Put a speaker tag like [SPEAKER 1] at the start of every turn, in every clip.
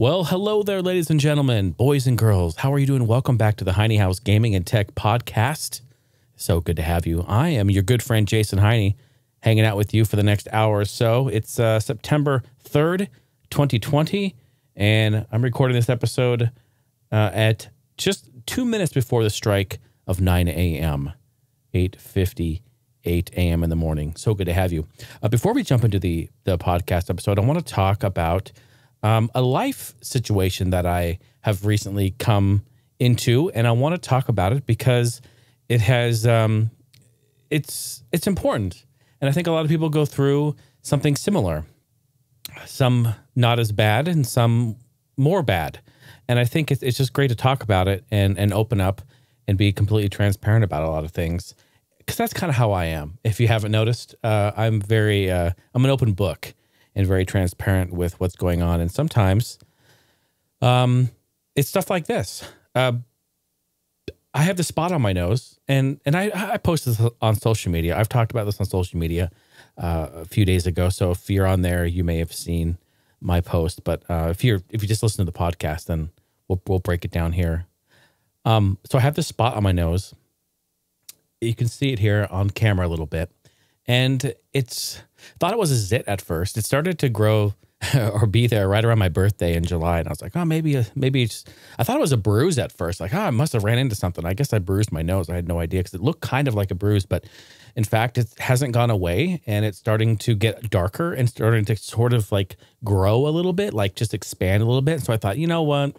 [SPEAKER 1] Well, hello there, ladies and gentlemen, boys and girls. How are you doing? Welcome back to the Heine House Gaming and Tech Podcast. So good to have you. I am your good friend, Jason Heine, hanging out with you for the next hour or so. It's uh, September 3rd, 2020, and I'm recording this episode uh, at just two minutes before the strike of 9 a.m., 8.50 8 a.m. in the morning. So good to have you. Uh, before we jump into the, the podcast episode, I want to talk about – um, a life situation that I have recently come into, and I want to talk about it because it has um, it's it's important, and I think a lot of people go through something similar, some not as bad, and some more bad, and I think it's, it's just great to talk about it and and open up and be completely transparent about a lot of things because that's kind of how I am. If you haven't noticed, uh, I'm very uh, I'm an open book and very transparent with what's going on. And sometimes um, it's stuff like this. Uh, I have the spot on my nose, and and I, I posted this on social media. I've talked about this on social media uh, a few days ago. So if you're on there, you may have seen my post. But uh, if you're if you just listen to the podcast, then we'll we'll break it down here. Um, so I have this spot on my nose. You can see it here on camera a little bit, and it's Thought it was a zit at first. It started to grow or be there right around my birthday in July, and I was like, oh, maybe, uh, maybe. It's, I thought it was a bruise at first. Like, oh, I must have ran into something. I guess I bruised my nose. I had no idea because it looked kind of like a bruise, but in fact, it hasn't gone away, and it's starting to get darker and starting to sort of like grow a little bit, like just expand a little bit. So I thought, you know what?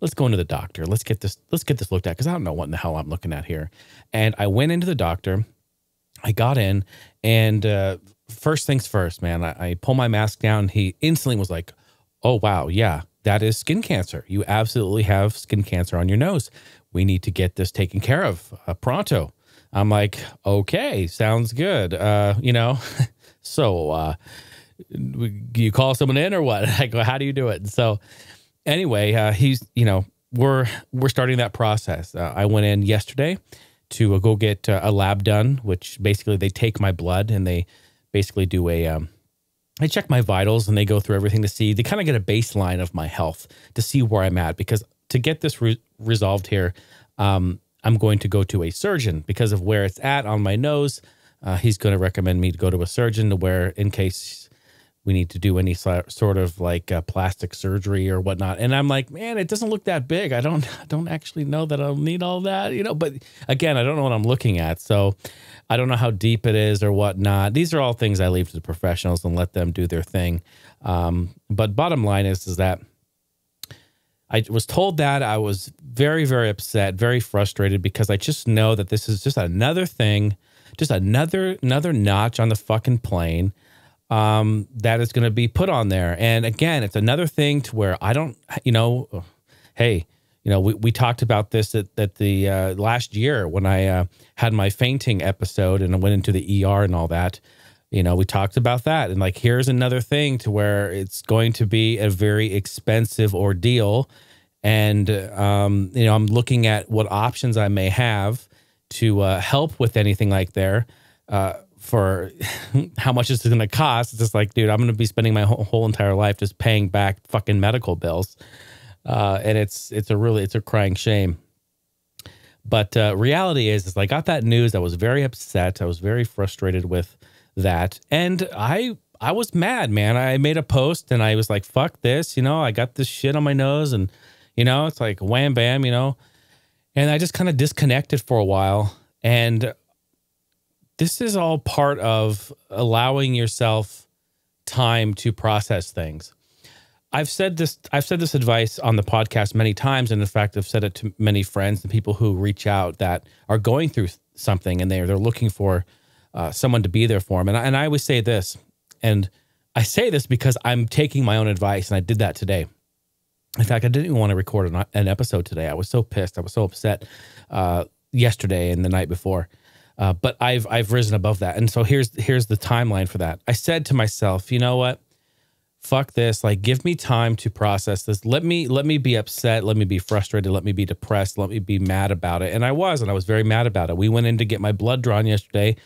[SPEAKER 1] let's go into the doctor. Let's get this, let's get this looked at because I don't know what in the hell I'm looking at here. And I went into the doctor. I got in and uh, first things first, man. I, I pull my mask down. He instantly was like, "Oh wow, yeah, that is skin cancer. You absolutely have skin cancer on your nose. We need to get this taken care of uh, pronto." I'm like, "Okay, sounds good." Uh, you know, so uh, you call someone in or what? I go, "How do you do it?" so anyway, uh, he's you know we're we're starting that process. Uh, I went in yesterday to uh, go get uh, a lab done, which basically they take my blood and they basically do a um, I check my vitals and they go through everything to see, they kind of get a baseline of my health to see where I'm at. Because to get this re resolved here, um, I'm going to go to a surgeon because of where it's at on my nose. Uh, he's going to recommend me to go to a surgeon to where, in case we need to do any sort of like uh, plastic surgery or whatnot. And I'm like, man, it doesn't look that big. I don't, I don't actually know that I'll need all that, you know. But again, I don't know what I'm looking at, so I don't know how deep it is or whatnot. These are all things I leave to the professionals and let them do their thing. Um, but bottom line is, is that I was told that I was very, very upset, very frustrated because I just know that this is just another thing, just another another notch on the fucking plane um, that is going to be put on there. And again, it's another thing to where I don't, you know, hey, you know, we, we talked about this at, at the uh, last year when I uh, had my fainting episode and I went into the ER and all that. You know, we talked about that. And like, here's another thing to where it's going to be a very expensive ordeal. And, um, you know, I'm looking at what options I may have to uh, help with anything like there. Uh, for how much this is going to cost. It's just like, dude, I'm going to be spending my whole, whole, entire life just paying back fucking medical bills. Uh, and it's it's a really it's a crying shame. But uh, reality is, is I got that news. I was very upset. I was very frustrated with that, and I I was mad, man. I made a post and I was like, "Fuck this," you know. I got this shit on my nose, and you know, it's like wham bam, you know. And I just kind of disconnected for a while, and this is all part of allowing yourself time to process things. I've said this I've said this advice on the podcast many times and in fact I've said it to many friends and people who reach out that are going through something and they're they're looking for uh, someone to be there for them and I, and I always say this and I say this because I'm taking my own advice and I did that today. In fact, I didn't even want to record an, an episode today. I was so pissed. I was so upset uh, yesterday and the night before. Uh, but I've I've risen above that. And so here's here's the timeline for that. I said to myself, you know what? Fuck this. Like give me time to process this. Let me let me be upset, let me be frustrated, let me be depressed, let me be mad about it. And I was and I was very mad about it. We went in to get my blood drawn yesterday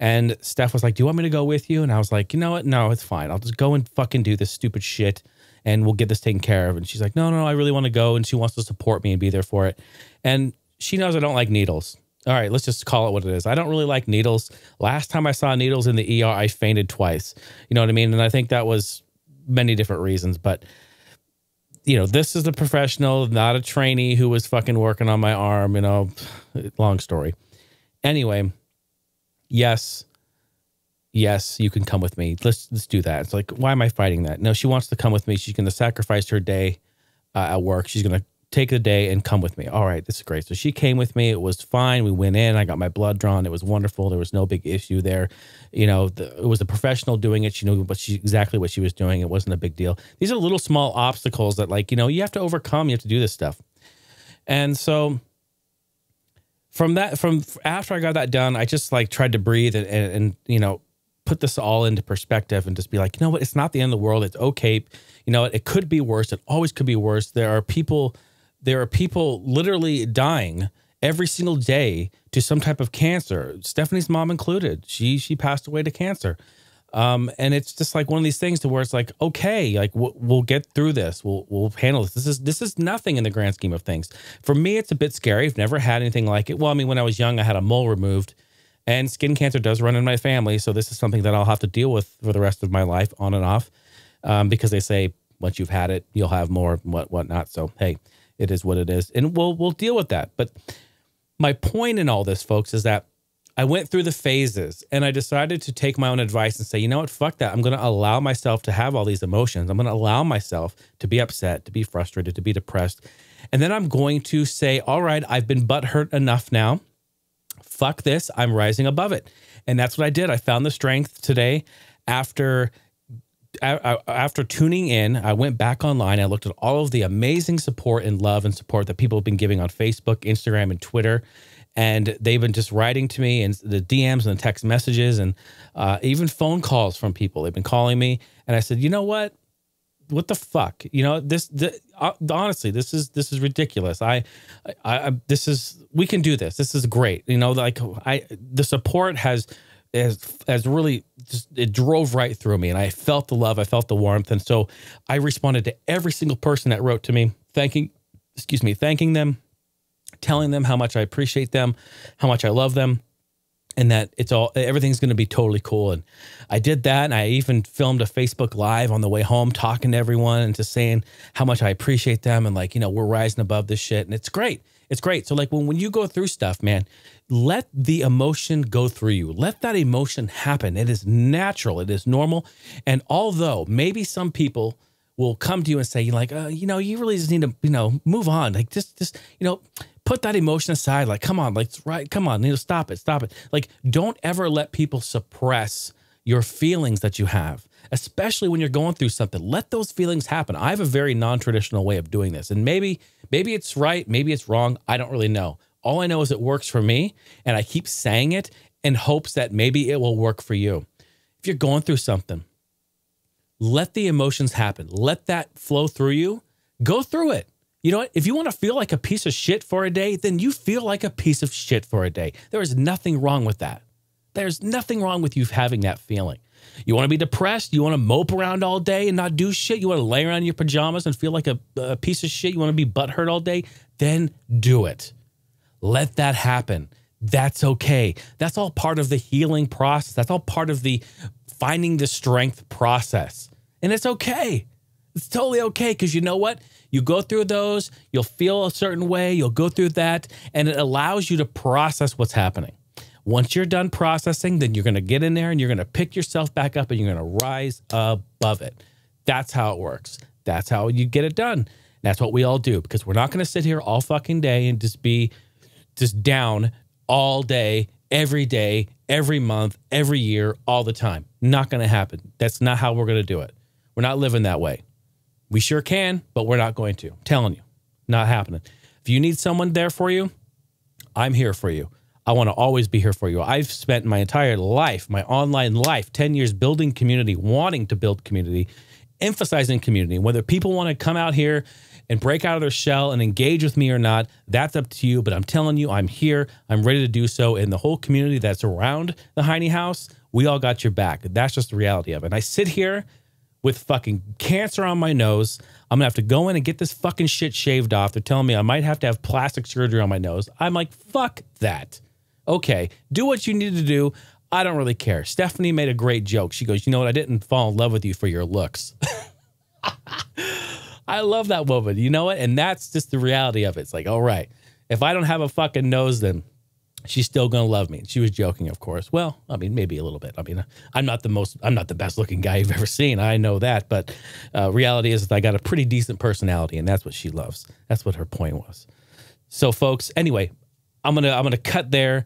[SPEAKER 1] and Steph was like, "Do you want me to go with you?" And I was like, "You know what? No, it's fine. I'll just go and fucking do this stupid shit." And we'll get this taken care of. And she's like, no, no, no I really want to go. And she wants to support me and be there for it. And she knows I don't like needles all right, let's just call it what it is. I don't really like needles. Last time I saw needles in the ER, I fainted twice. You know what I mean? And I think that was many different reasons, but you know, this is a professional, not a trainee who was fucking working on my arm, you know, long story. Anyway, yes, yes, you can come with me. Let's let's do that. It's like, why am I fighting that? No, she wants to come with me. She's going to sacrifice her day uh, at work. She's going to take the day and come with me. All right, this is great. So she came with me. It was fine. We went in. I got my blood drawn. It was wonderful. There was no big issue there. You know, the, it was a professional doing it. She knew what she exactly what she was doing. It wasn't a big deal. These are little small obstacles that, like, you know, you have to overcome. You have to do this stuff. And so from that, from after I got that done, I just like tried to breathe and, and, and you know, put this all into perspective and just be like, you know what? It's not the end of the world. It's okay. You know, it, it could be worse. It always could be worse. There are people there are people literally dying every single day to some type of cancer. Stephanie's mom included. She she passed away to cancer. Um, and it's just like one of these things to where it's like, okay, like we'll, we'll, get through this. We'll we'll handle this. This is this is nothing in the grand scheme of things. For me, it's a bit scary. I've never had anything like it. Well, I mean, when I was young, I had a mole removed, and skin cancer does run in my family, so this is something that I'll have to deal with for the rest of my life, on and off, um, because they say once you've had it, you'll have more and what whatnot. So hey, it is what it is, and we'll we'll deal with that. But my point in all this, folks, is that I went through the phases and I decided to take my own advice and say, you know what, fuck that. I'm going to allow myself to have all these emotions. I'm going to allow myself to be upset, to be frustrated, to be depressed. And then I'm going to say, all right, I've been butthurt enough now. Fuck this. I'm rising above it. And that's what I did. I found the strength today after after tuning in, I went back online. I looked at all of the amazing support and love and support that people have been giving on Facebook, Instagram, and Twitter. And they've been just writing to me and the DMs and the text messages and uh, even phone calls from people. They've been calling me. And I said, you know what? What the fuck? You know this. The, uh, honestly, this is this is ridiculous. I, I, I, this is we can do this. This is great. You know, like I, the support has has has really it drove right through me and I felt the love, I felt the warmth. And so I responded to every single person that wrote to me, thanking, excuse me, thanking them, telling them how much I appreciate them, how much I love them, and that it's all everything's going to be totally cool. And I did that, and I even filmed a Facebook live on the way home, talking to everyone and just saying how much I appreciate them, and like you know we're rising above this shit, and it's great. It's great. So like when when you go through stuff, man, let the emotion go through you. Let that emotion happen. It is natural, it is normal. And although maybe some people will come to you and say, like, uh, you know, you really just need to, you know, move on. Like, just, just, you know, put that emotion aside. Like, come on, like, right, come on, you know, stop it, stop it. Like, don't ever let people suppress your feelings that you have, especially when you're going through something. Let those feelings happen. I have a very non-traditional way of doing this, and maybe, maybe it's right, maybe it's wrong. I don't really know. All I know is it works for me, and I keep saying it in hopes that maybe it will work for you. If you're going through something, let the emotions happen. Let that flow through you. Go through it. You know what? If you want to feel like a piece of shit for a day, then you feel like a piece of shit for a day. There is nothing wrong with that. There's nothing wrong with you having that feeling. You want to be depressed? You want to mope around all day and not do shit? You want to lay around in your pajamas and feel like a, a piece of shit? You want to be butthurt all day? Then do it. Let that happen. That's okay. That's all part of the healing process. That's all part of the finding the strength process. And it's okay. It's totally okay because you know what? You go through those, you'll feel a certain way, you'll go through that, and it allows you to process what's happening. Once you're done processing, then you're going to get in there and you're going to pick yourself back up and you're going to rise above it. That's how it works. That's how you get it done. that's what we all do because we're not going to sit here all fucking day and just be just down all day, every day, every month, every year, all the time. Not going to happen. That's not how we're going to do it. We're not living that way. We sure can, but we're not going to. I'm telling you, not happening. If you need someone there for you, I'm here for you. I want to always be here for you. I've spent my entire life, my online life, 10 years building community, wanting to build community, emphasizing community. Whether people want to come out here and break out of their shell and engage with me or not, that's up to you. But I'm telling you, I'm here. I'm ready to do so. And the whole community that's around the Heine House, we all got your back. That's just the reality of it. And I sit here with fucking cancer on my nose. I'm gonna have to go in and get this fucking shit shaved off. They're telling me I might have to have plastic surgery on my nose. I'm like, fuck that. Okay, do what you need to do. I don't really care. Stephanie made a great joke. She goes, You know what? I didn't fall in love with you for your looks. I love that woman. You know what? And that's just the reality of it. It's like, all right, if I don't have a fucking nose, then she's still gonna love me. And she was joking, of course. Well, I mean, maybe a little bit. I mean, I'm not the most, I'm not the best looking guy you've ever seen. I know that, but uh, reality is that I got a pretty decent personality, and that's what she loves. That's what her point was. So, folks, anyway, I'm gonna I'm gonna cut there.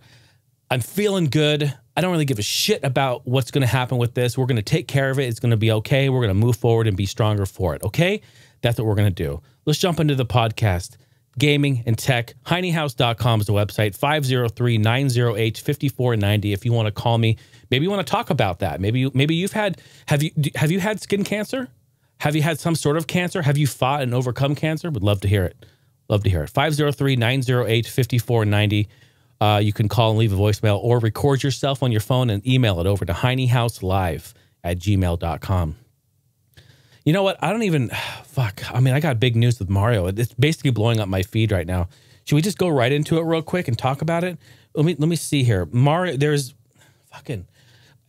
[SPEAKER 1] I'm feeling good. I don't really give a shit about what's gonna happen with this. We're gonna take care of it. It's gonna be okay. We're gonna move forward and be stronger for it. Okay. That's what we're going to do. Let's jump into the podcast. Gaming and tech. HeineyHouse.com is the website, 503 908 5490. If you want to call me, maybe you want to talk about that. Maybe you, maybe you've had, have you, have you had skin cancer? Have you had some sort of cancer? Have you fought and overcome cancer? Would love to hear it. Love to hear it. 503 908 5490. Uh, you can call and leave a voicemail or record yourself on your phone and email it over to Live at gmail.com. You know what? I don't even. Fuck. I mean, I got big news with Mario. It's basically blowing up my feed right now. Should we just go right into it real quick and talk about it? Let me let me see here. Mario, there's fucking.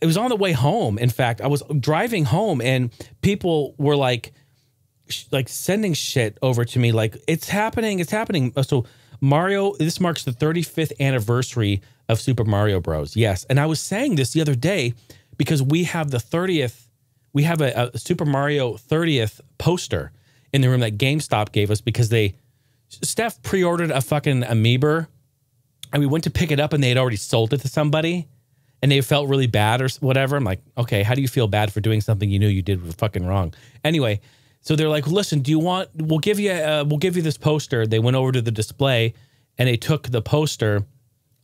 [SPEAKER 1] It was on the way home. In fact, I was driving home and people were like, like sending shit over to me. Like it's happening. It's happening. Uh, so Mario. This marks the 35th anniversary of Super Mario Bros. Yes, and I was saying this the other day because we have the 30th we have a, a Super Mario 30th poster in the room that GameStop gave us because they Steph pre-ordered a fucking amiibo, and we went to pick it up and they had already sold it to somebody, and they felt really bad or whatever. I'm like, okay, how do you feel bad for doing something you knew you did was fucking wrong? Anyway, so they're like, listen, do you want? We'll give you uh, we'll give you this poster. They went over to the display and they took the poster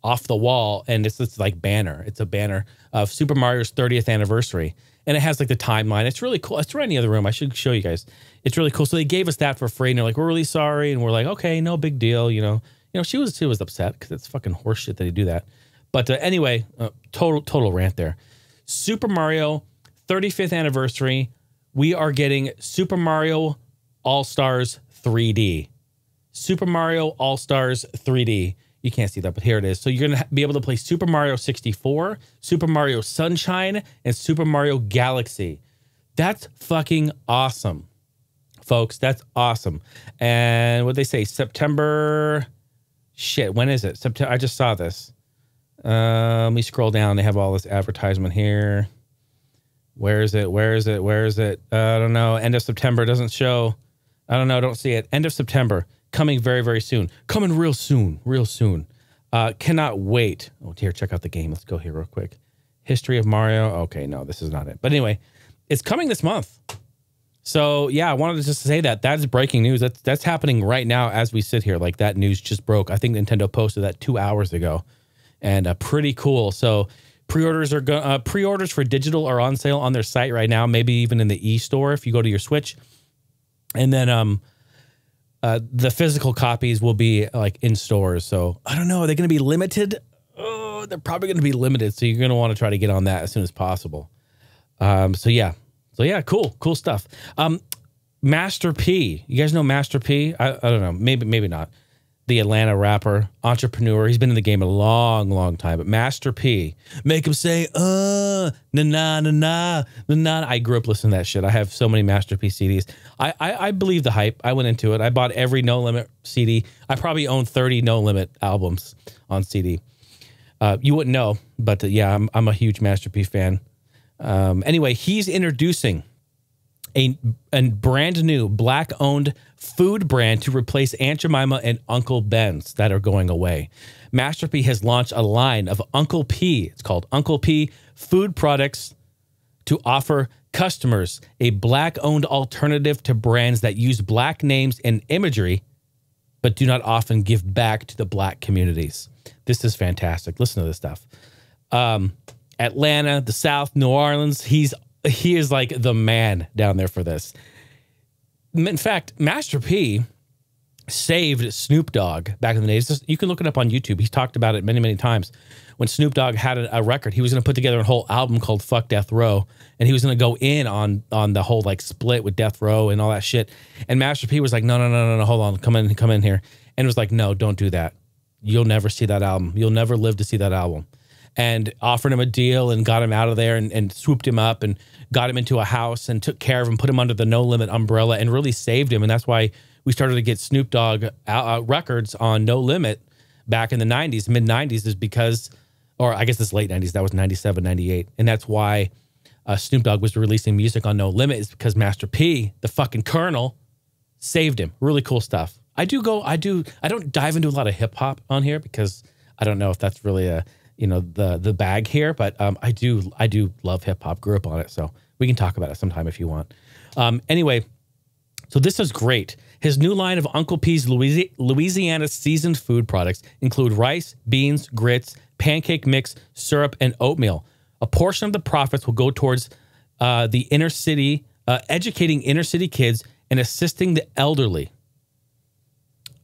[SPEAKER 1] off the wall and it's this like banner. It's a banner of Super Mario's 30th anniversary and it has like the timeline. It's really cool. It's right in the other room. I should show you guys. It's really cool. So they gave us that for free, and they're like, "We're really sorry," and we're like, "Okay, no big deal." You know, you know, she was she was upset because it's fucking horseshit that they do that. But uh, anyway, uh, total total rant there. Super Mario 35th anniversary. We are getting Super Mario All Stars 3D. Super Mario All Stars 3D you can't see that, but here it is. So you're going to be able to play Super Mario 64, Super Mario Sunshine, and Super Mario Galaxy. That's fucking awesome, folks. That's awesome. And what they say, September. Shit, when is it? September. I just saw this. Uh, let me scroll down. They have all this advertisement here. Where is it? Where is it? Where is it? Uh, I don't know. End of September doesn't show. I don't know. I Don't see it. End of September coming very, very soon. Coming real soon, real soon. Uh, cannot wait. Oh, dear, check out the game. Let's go here real quick. History of Mario. Okay, no, this is not it. But anyway, it's coming this month. So yeah, I wanted to just say that that is breaking news. That's that's happening right now as we sit here. Like that news just broke. I think Nintendo posted that two hours ago, and uh, pretty cool. So pre-orders are going uh, pre-orders for digital are on sale on their site right now. Maybe even in the e store if you go to your Switch, and then um uh, the physical copies will be like in stores. So I don't know. Are they going to be limited? Oh, they're probably going to be limited. So you're going to want to try to get on that as soon as possible. Um, so yeah. So yeah, cool, cool stuff. Um, Master P, you guys know Master P? I, I don't know, maybe maybe not the Atlanta rapper, entrepreneur. He's been in the game a long, long time. But Master P, make him say, uh, na na na na na na. I grew up listening to that shit. I have so many Master P CDs. I, I I believe the hype. I went into it. I bought every No Limit CD. I probably own thirty No Limit albums on CD. Uh, you wouldn't know, but uh, yeah, I'm I'm a huge Master P fan. Um, anyway, he's introducing a, a brand new black owned food brand to replace Aunt Jemima and Uncle Ben's that are going away. Master P has launched a line of Uncle P. It's called Uncle P food products to offer customers a black owned alternative to brands that use black names and imagery, but do not often give back to the black communities. This is fantastic. Listen to this stuff. Um, Atlanta, the South, New Orleans. He's he is like the man down there for this in fact, Master P saved Snoop Dogg back in the days. You can look it up on YouTube. He's talked about it many, many times. When Snoop Dogg had a, record, he was going to put together a whole album called "Fuck Death Row," and he was going to go in on on the whole like split with Death Row and all that shit. And Master P was like, "No, no, no, no, no, hold on, come in, come in here," and was like, "No, don't do that. You'll never see that album. You'll never live to see that album." And offered him a deal and got him out of there and, and swooped him up and got him into a house and took care of him, put him under the No Limit umbrella, and really saved him. And that's why we started to get Snoop Dogg uh, uh records on No Limit back in the 90s, mid 90s, is because, or I guess it's late 90s, that was 97, 98. And that's why uh, Snoop Dogg was releasing music on No Limit, is because Master P, the fucking Colonel, saved him. Really cool stuff. I do go, I do, I don't dive into a lot of hip hop on here because I don't know if that's really a, you know the the bag here, but um, I do I do love hip hop. Grew up on it, so we can talk about it sometime if you want. Um, anyway, so this is great. His new line of Uncle P's Louisiana seasoned food products include rice, beans, grits, pancake mix, syrup, and oatmeal. A portion of the profits will go towards uh, the inner city, uh, educating inner city kids and assisting the elderly.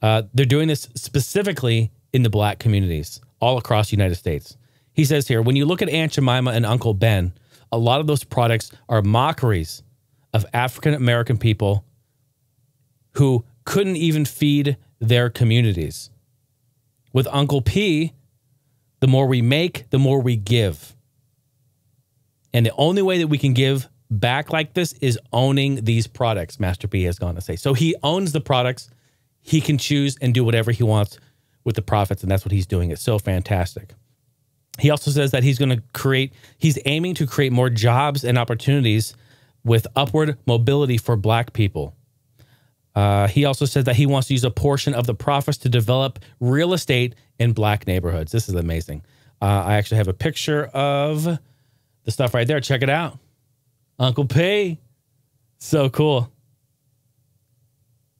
[SPEAKER 1] Uh, they're doing this specifically in the black communities all across the United States. He says here when you look at Aunt Jemima and Uncle Ben, a lot of those products are mockeries of African American people who couldn't even feed their communities. With Uncle P, the more we make, the more we give. And the only way that we can give back like this is owning these products, Master P has gone to say. So he owns the products. He can choose and do whatever he wants with the prophets, and that's what he's doing. It's so fantastic. He also says that he's going to create, he's aiming to create more jobs and opportunities with upward mobility for black people. Uh, he also says that he wants to use a portion of the profits to develop real estate in black neighborhoods. This is amazing. Uh, I actually have a picture of the stuff right there. Check it out. Uncle P. So cool.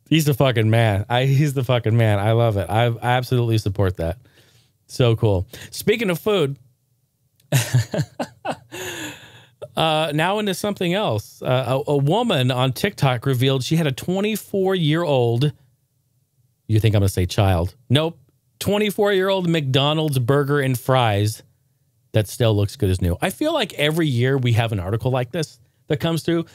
[SPEAKER 1] He's the fucking man. I he's the fucking man. I love it. I, absolutely support that. So cool. Speaking of food, uh, now into something else. Uh, a, a woman on TikTok revealed she had a 24 year old. You think I'm gonna say child? Nope. 24 year old McDonald's burger and fries that still looks good as new. I feel like every year we have an article like this that comes through.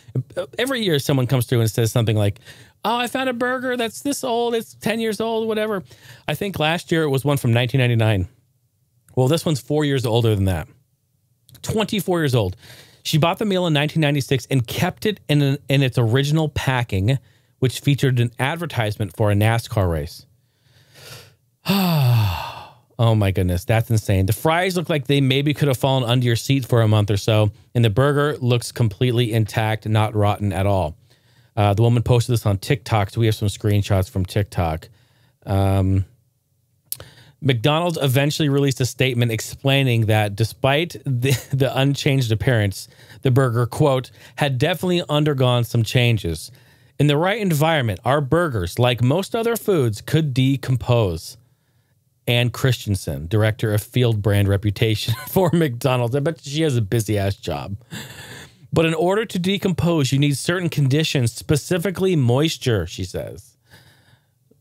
[SPEAKER 1] Every year someone comes through and says something like, oh, I found a burger that's this old, it's 10 years old, whatever. I think last year it was one from 1999. Well, this one's four years older than that. 24 years old. She bought the meal in 1996 and kept it in, an, in its original packing, which featured an advertisement for a NASCAR race. oh my goodness, that's insane. The fries look like they maybe could have fallen under your seat for a month or so, and the burger looks completely intact, not rotten at all. Uh, the woman posted this on TikTok, so we have some screenshots from TikTok. Um, McDonald's eventually released a statement explaining that despite the, the unchanged appearance, the burger, quote, had definitely undergone some changes. In the right environment, our burgers, like most other foods, could decompose. Ann Christensen, director of field brand reputation for McDonald's. I bet she has a busy ass job. But in order to decompose, you need certain conditions, specifically moisture, she says.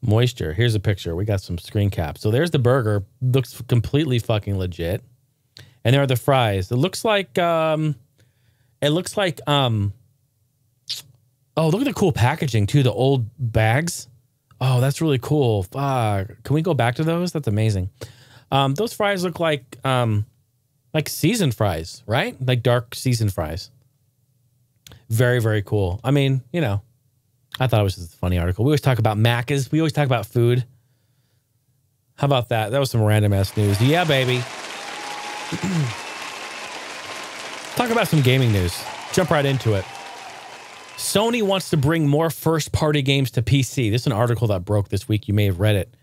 [SPEAKER 1] Moisture. Here's a picture. We got some screen caps. So there's the burger. Looks completely fucking legit. And there are the fries. It looks like um it looks like um Oh, look at the cool packaging too, the old bags. Oh, that's really cool. Fuck. Uh, can we go back to those? That's amazing. Um, those fries look like um like seasoned fries, right? Like dark seasoned fries. Very, very cool. I mean, you know, I thought it was just a funny article. We always talk about macas. We always talk about food. How about that? That was some random ass news. Yeah, baby. talk about some gaming news. Jump right into it. Sony wants to bring more first party games to PC. This is an article that broke this week. You may have read it.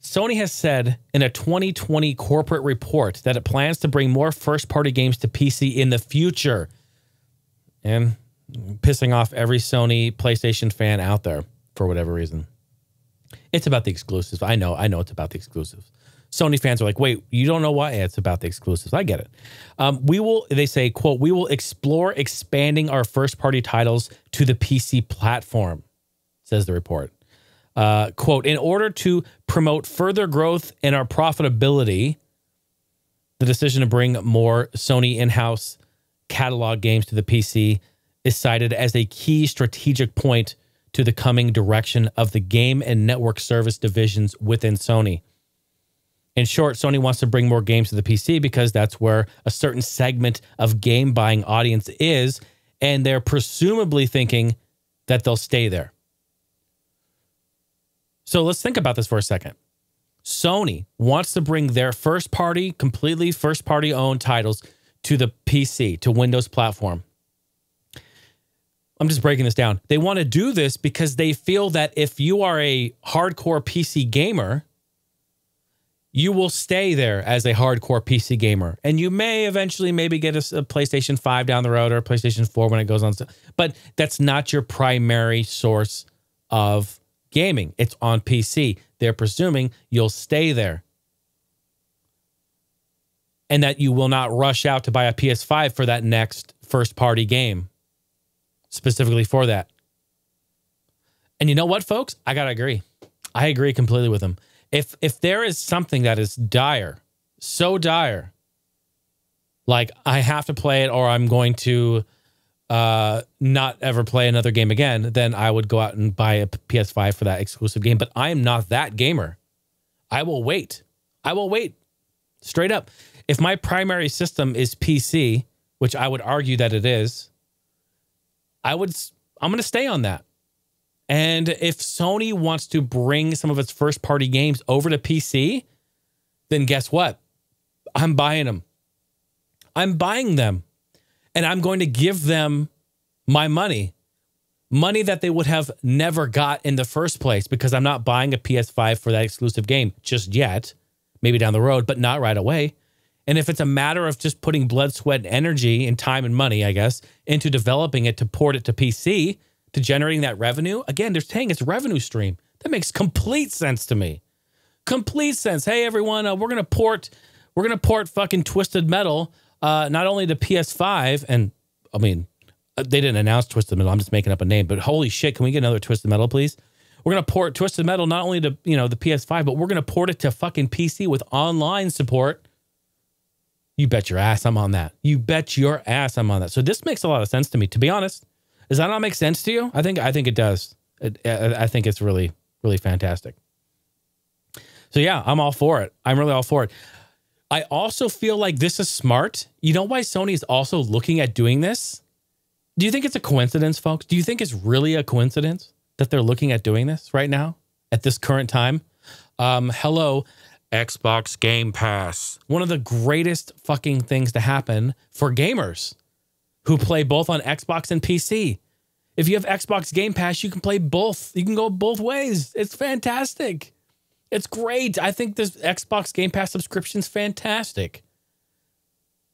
[SPEAKER 1] Sony has said in a 2020 corporate report that it plans to bring more first party games to PC in the future and pissing off every Sony PlayStation fan out there for whatever reason. It's about the exclusives. I know, I know it's about the exclusives. Sony fans are like, wait, you don't know why it's about the exclusives. I get it. Um, we will, they say, quote, we will explore expanding our first party titles to the PC platform, says the report. Uh, quote, in order to promote further growth in our profitability, the decision to bring more Sony in house catalog games to the PC is cited as a key strategic point to the coming direction of the game and network service divisions within Sony. In short, Sony wants to bring more games to the PC because that's where a certain segment of game buying audience is, and they're presumably thinking that they'll stay there. So let's think about this for a second. Sony wants to bring their first party, completely first party owned titles to the PC, to Windows platform. I'm just breaking this down. They want to do this because they feel that if you are a hardcore PC gamer, you will stay there as a hardcore PC gamer. And you may eventually maybe get a, a, PlayStation 5 down the road or a PlayStation 4 when it goes on. But that's not your primary source of gaming. It's on PC. They're presuming you'll stay there and that you will not rush out to buy a PS5 for that next first party game specifically for that. And you know what, folks? I got to agree. I agree completely with him. If if there is something that is dire, so dire, like I have to play it or I'm going to uh, not ever play another game again, then I would go out and buy a PS5 for that exclusive game. But I am not that gamer. I will wait. I will wait. Straight up if my primary system is PC, which I would argue that it is, I would I'm going to stay on that. And if Sony wants to bring some of its first party games over to PC, then guess what? I'm buying them. I'm buying them. And I'm going to give them my money, money that they would have never got in the first place because I'm not buying a PS5 for that exclusive game just yet, maybe down the road, but not right away. And if it's a matter of just putting blood, sweat, energy and time and money, I guess, into developing it to port it to PC to generating that revenue, again, they're saying it's revenue stream. That makes complete sense to me. Complete sense. Hey, everyone, uh, we're gonna port, we're gonna port fucking Twisted Metal, uh, not only to PS5, and I mean, uh, they didn't announce Twisted Metal. I'm just making up a name, but holy shit, can we get another Twisted Metal, please? We're gonna port Twisted Metal not only to you know the PS5, but we're gonna port it to fucking PC with online support you bet your ass I'm on that. You bet your ass I'm on that. So this makes a lot of sense to me. To be honest, does that not make sense to you? I think I think it does. It, I, think it's really really fantastic. So yeah, I'm all for it. I'm really all for it. I also feel like this is smart. You know why Sony is also looking at doing this? Do you think it's a coincidence, folks? Do you think it's really a coincidence that they're looking at doing this right now at this current time? Um, hello, Xbox Game Pass. One of the greatest fucking things to happen for gamers who play both on Xbox and PC. If you have Xbox Game Pass, you can play both. You can go both ways. It's fantastic. It's great. I think this Xbox Game Pass subscription is fantastic.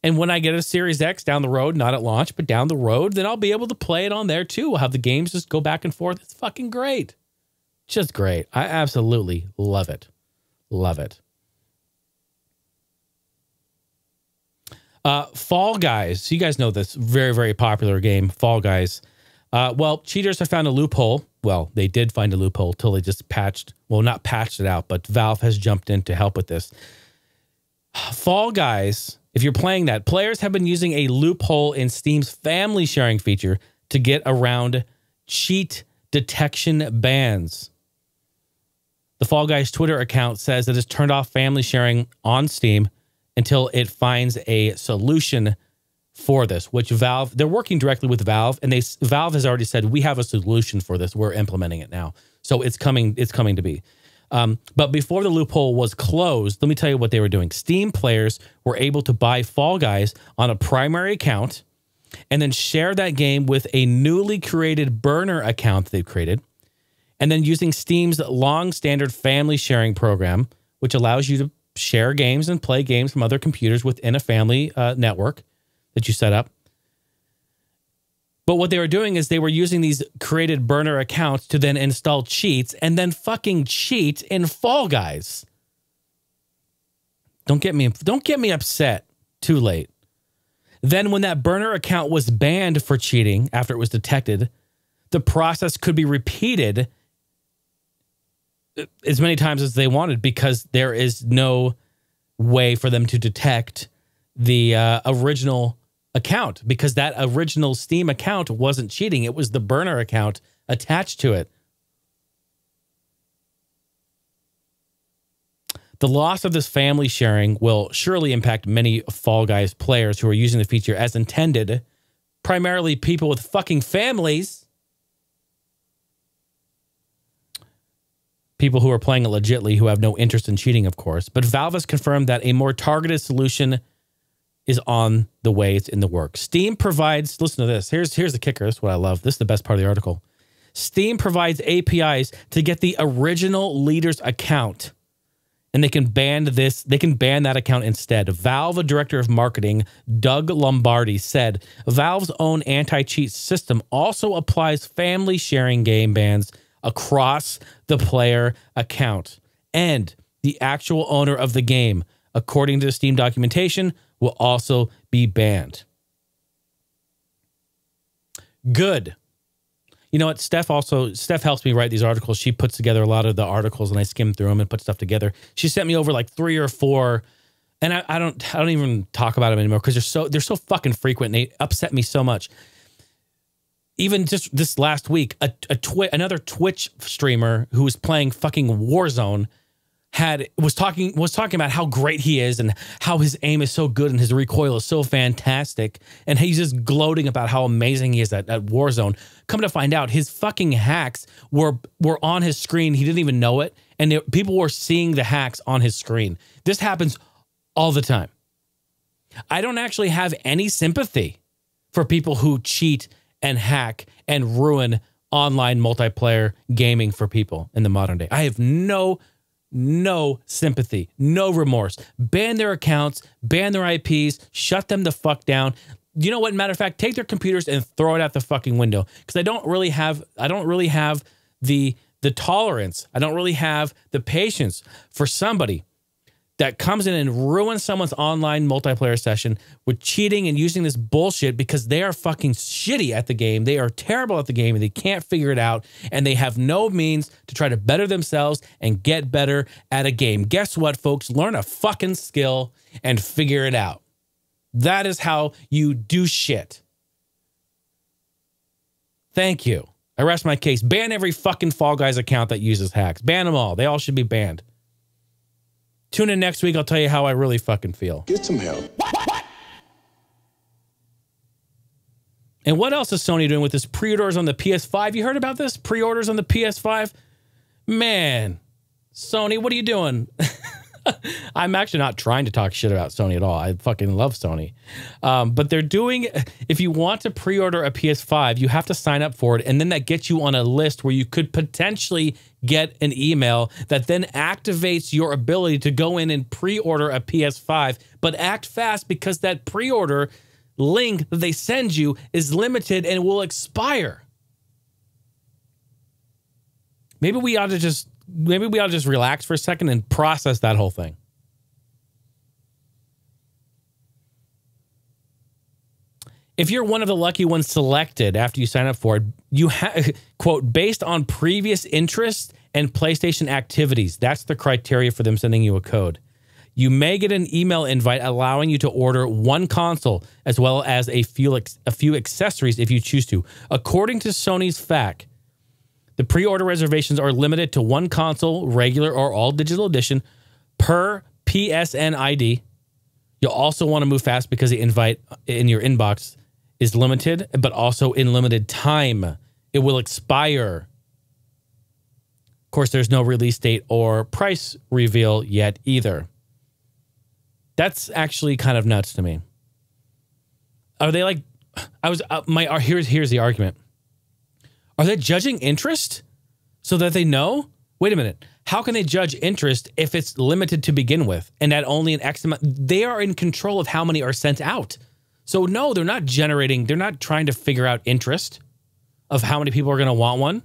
[SPEAKER 1] And when I get a Series X down the road, not at launch, but down the road, then I'll be able to play it on there too. We'll have the games just go back and forth. It's fucking great. Just great. I absolutely love it. Love it. Uh, Fall Guys, you guys know this very, very popular game, Fall Guys. Uh, well, cheaters have found a loophole. Well, they did find a loophole till they just patched, well, not patched it out, but Valve has jumped in to help with this. Fall Guys, if you're playing that, players have been using a loophole in Steam's family sharing feature to get around cheat detection bans. The Fall Guys Twitter account says it has turned off family sharing on Steam until it finds a solution for this, which Valve, they're working directly with Valve and they Valve has already said, we have a solution for this. We're implementing it now. So it's coming, it's coming to be. Um, but before the loophole was closed, let me tell you what they were doing. Steam players were able to buy Fall Guys on a primary account and then share that game with a newly created burner account they've created. And then using Steam's long standard family sharing program, which allows you to share games and play games from other computers within a family uh, network that you set up. But what they were doing is they were using these created burner accounts to then install cheats and then fucking cheat in Fall Guys. Don't get me don't get me upset too late. Then when that burner account was banned for cheating after it was detected, the process could be repeated as many times as they wanted because there is no way for them to detect the uh, original account because that original Steam account wasn't cheating. It was the burner account attached to it. The loss of this family sharing will surely impact many Fall Guys players who are using the feature as intended, primarily people with fucking families people who are playing it legitly who have no interest in cheating, of course. But Valve has confirmed that a more targeted solution is on the way. It's in the works. Steam provides, listen to this. Here's, here's the kicker. This is what I love. This is the best part of the article. Steam provides APIs to get the original leader's account and they can ban this they can ban that account instead valve director of marketing doug lombardi said valve's own anti-cheat system also applies family sharing game bans across the player account. And the actual owner of the game, according to the Steam documentation, will also be banned. Good. You know what? Steph also Steph helps me write these articles. She puts together a lot of the articles, and I skim through them and put stuff together. She sent me over like three or four, and I, I don't I don't even talk about them anymore because they're so they're so fucking frequent. And they upset me so much even just this last week, a, a twi another Twitch streamer who was playing fucking Warzone had was talking was talking about how great he is and how his aim is so good and his recoil is so fantastic and he's just gloating about how amazing he is at, at Warzone. Come to find out, his fucking hacks were were on his screen. He didn't even know it, and it, people were seeing the hacks on his screen. This happens all the time. I don't actually have any sympathy for people who cheat and hack and ruin online multiplayer gaming for people in the modern day. I have no no sympathy, no remorse. Ban their accounts, ban their IPs, shut them the fuck down. You know what? Matter of fact, take their computers and throw it out the fucking window because I don't really have I don't really have the the tolerance. I don't really have the patience for somebody that comes in and ruins someone's online multiplayer session with cheating and using this bullshit because they are fucking shitty at the game. They are terrible at the game and they can't figure it out and they have no means to try to better themselves and get better at a game. Guess what, folks? Learn a fucking skill and figure it out. That is how you do shit. Thank you. I rest my case. Ban every fucking Fall Guys account that uses hacks. Ban them all. They all should be banned. Tune in next week. I'll tell you how I really fucking feel. Get some help. And what else is Sony doing with this pre-orders on the PS5? You heard about this? Pre-orders on the PS5? Man, Sony, what are you doing? I'm actually not trying to talk shit about Sony at all. I fucking love Sony. Um, but they're doing, if you want to pre order a PS5, you have to sign up for it. And then that gets you on a list where you could potentially get an email that then activates your ability to go in and pre order a PS5. But act fast because that pre order link that they send you is limited and will expire. Maybe we ought to just maybe we all just relax for a second and process that whole thing. If you're one of the lucky ones selected after you sign up for it, you have, quote, based on previous interest and PlayStation activities. That's the criteria for them sending you a code. You may get an email invite allowing you to order one console as well as a few, a few accessories if you choose to. According to Sony's FAQ, the pre-order reservations are limited to one console, regular or all digital edition, per PSN ID. You'll also want to move fast because the invite in your inbox is limited, but also in limited time. It will expire. Of course, there's no release date or price reveal yet either. That's actually kind of nuts to me. Are they like? I was uh, my uh, here's here's the argument. Are they judging interest so that they know? Wait a minute. How can they judge interest if it's limited to begin with and that only an X amount? They are in control of how many are sent out. So, no, they're not generating, they're not trying to figure out interest of how many people are going to want one.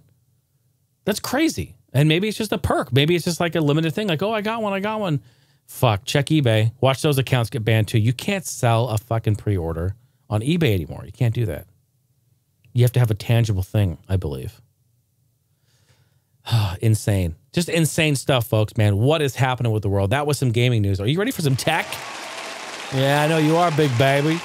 [SPEAKER 1] That's crazy. And maybe it's just a perk. Maybe it's just like a limited thing, like, oh, I got one, I got one. Fuck, check eBay. Watch those accounts get banned too. You can't sell a fucking pre order on eBay anymore. You can't do that you have to have a tangible thing, I believe. insane. Just insane stuff, folks, man. What is happening with the world? That was some gaming news. Are you ready for some tech? Yeah, I know you are, big baby.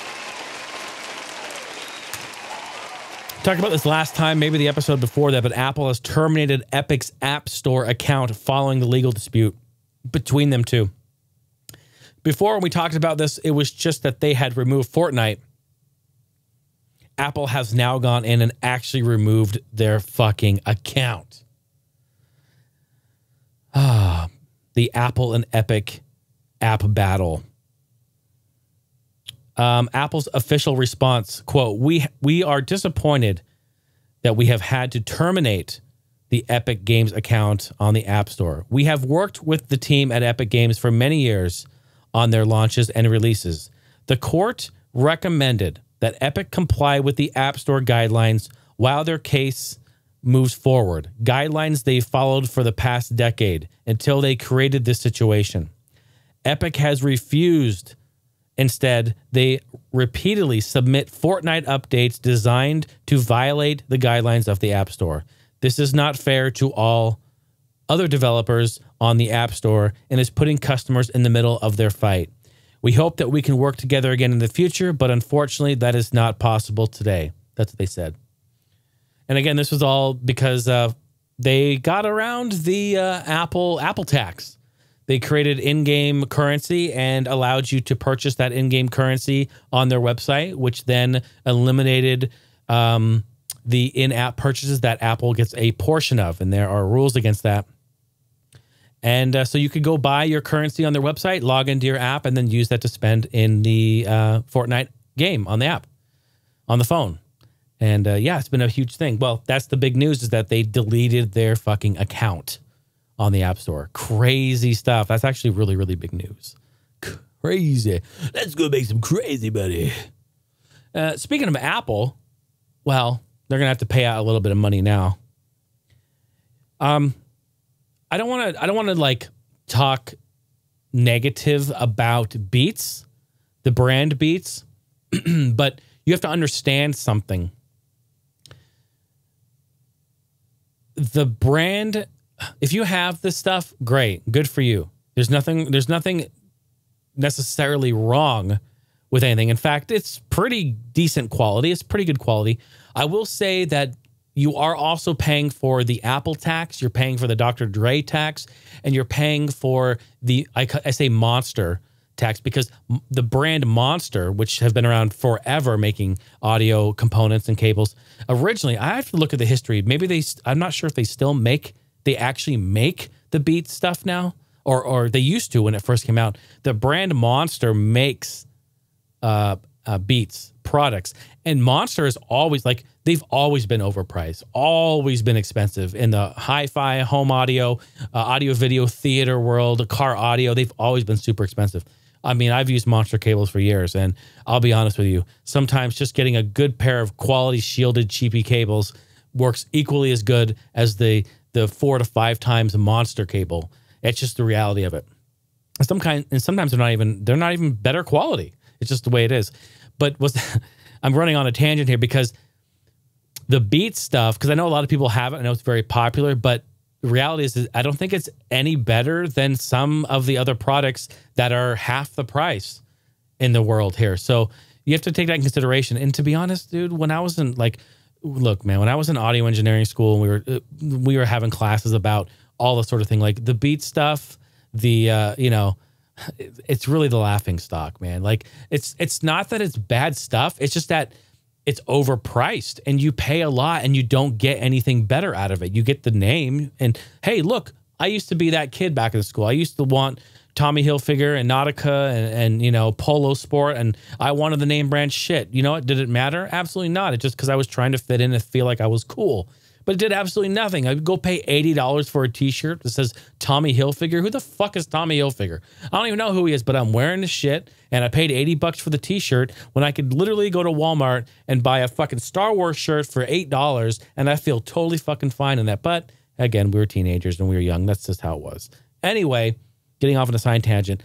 [SPEAKER 1] Talked about this last time, maybe the episode before that, but Apple has terminated Epic's App Store account following the legal dispute between them two. Before, when we talked about this, it was just that they had removed Fortnite Apple has now gone in and actually removed their fucking account. Ah, the Apple and Epic app battle. Um, Apple's official response quote we we are disappointed that we have had to terminate the Epic Games account on the App Store. We have worked with the team at Epic Games for many years on their launches and releases. The court recommended that Epic comply with the App Store guidelines while their case moves forward, guidelines they followed for the past decade until they created this situation. Epic has refused. Instead, they repeatedly submit Fortnite updates designed to violate the guidelines of the App Store. This is not fair to all other developers on the App Store and is putting customers in the middle of their fight. We hope that we can work together again in the future, but unfortunately, that is not possible today. That's what they said. And again, this was all because uh, they got around the uh, Apple Apple tax. They created in-game currency and allowed you to purchase that in-game currency on their website, which then eliminated um, the in-app purchases that Apple gets a portion of, and there are rules against that. And uh, so you could go buy your currency on their website, log into your app, and then use that to spend in the uh, Fortnite game on the app, on the phone. And uh, yeah, it's been a huge thing. Well, that's the big news is that they deleted their fucking account on the App Store. Crazy stuff. That's actually really, really big news. Crazy. Let's go make some crazy money. Uh, speaking of Apple, well, they're going to have to pay out a little bit of money now. Um, I don't want to. I don't want to like talk negative about Beats, the brand Beats, but you have to understand something. The brand, if you have this stuff, great, good for you. There's nothing. There's nothing necessarily wrong with anything. In fact, it's pretty decent quality. It's pretty good quality. I will say that you are also paying for the Apple tax, you're paying for the Dr. Dre tax, and you're paying for the, I, I say monster tax because the brand Monster, which has been around forever making audio components and cables, originally, I have to look at the history. Maybe they, I'm not sure if they still make, they actually make the Beats stuff now, or, or they used to when it first came out. The brand Monster makes uh, uh, Beats products, and Monster is always like they've always been overpriced, always been expensive in the hi-fi, home audio, uh, audio video, theater world, car audio. They've always been super expensive. I mean, I've used Monster cables for years, and I'll be honest with you, sometimes just getting a good pair of quality shielded cheapy cables works equally as good as the the four to five times Monster cable. It's just the reality of it. Some kind, and sometimes they're not even they're not even better quality. It's just the way it is. But was I'm running on a tangent here because the beat stuff, because I know a lot of people have it. I know it's very popular, but the reality is, is I don't think it's any better than some of the other products that are half the price in the world here. So you have to take that in consideration. And to be honest, dude, when I was in like, look, man, when I was in audio engineering school, we were we were having classes about all the sort of thing, like the beat stuff, the uh, you know it's really the laughing stock, man. Like it's it's not that it's bad stuff. It's just that it's overpriced and you pay a lot and you don't get anything better out of it. You get the name and hey, look, I used to be that kid back in school. I used to want Tommy Hilfiger and Nautica and, and you know Polo Sport and I wanted the name brand shit. You know what? Did it matter? Absolutely not. It just because I was trying to fit in and feel like I was cool but it did absolutely nothing. I would go pay $80 for a t shirt that says Tommy Hilfiger. Who the fuck is Tommy Hilfiger? I don't even know who he is, but I'm wearing the shit and I paid 80 bucks for the t shirt when I could literally go to Walmart and buy a fucking Star Wars shirt for $8 and I feel totally fucking fine in that. But again, we were teenagers and we were young. That's just how it was. Anyway, getting off on a side tangent,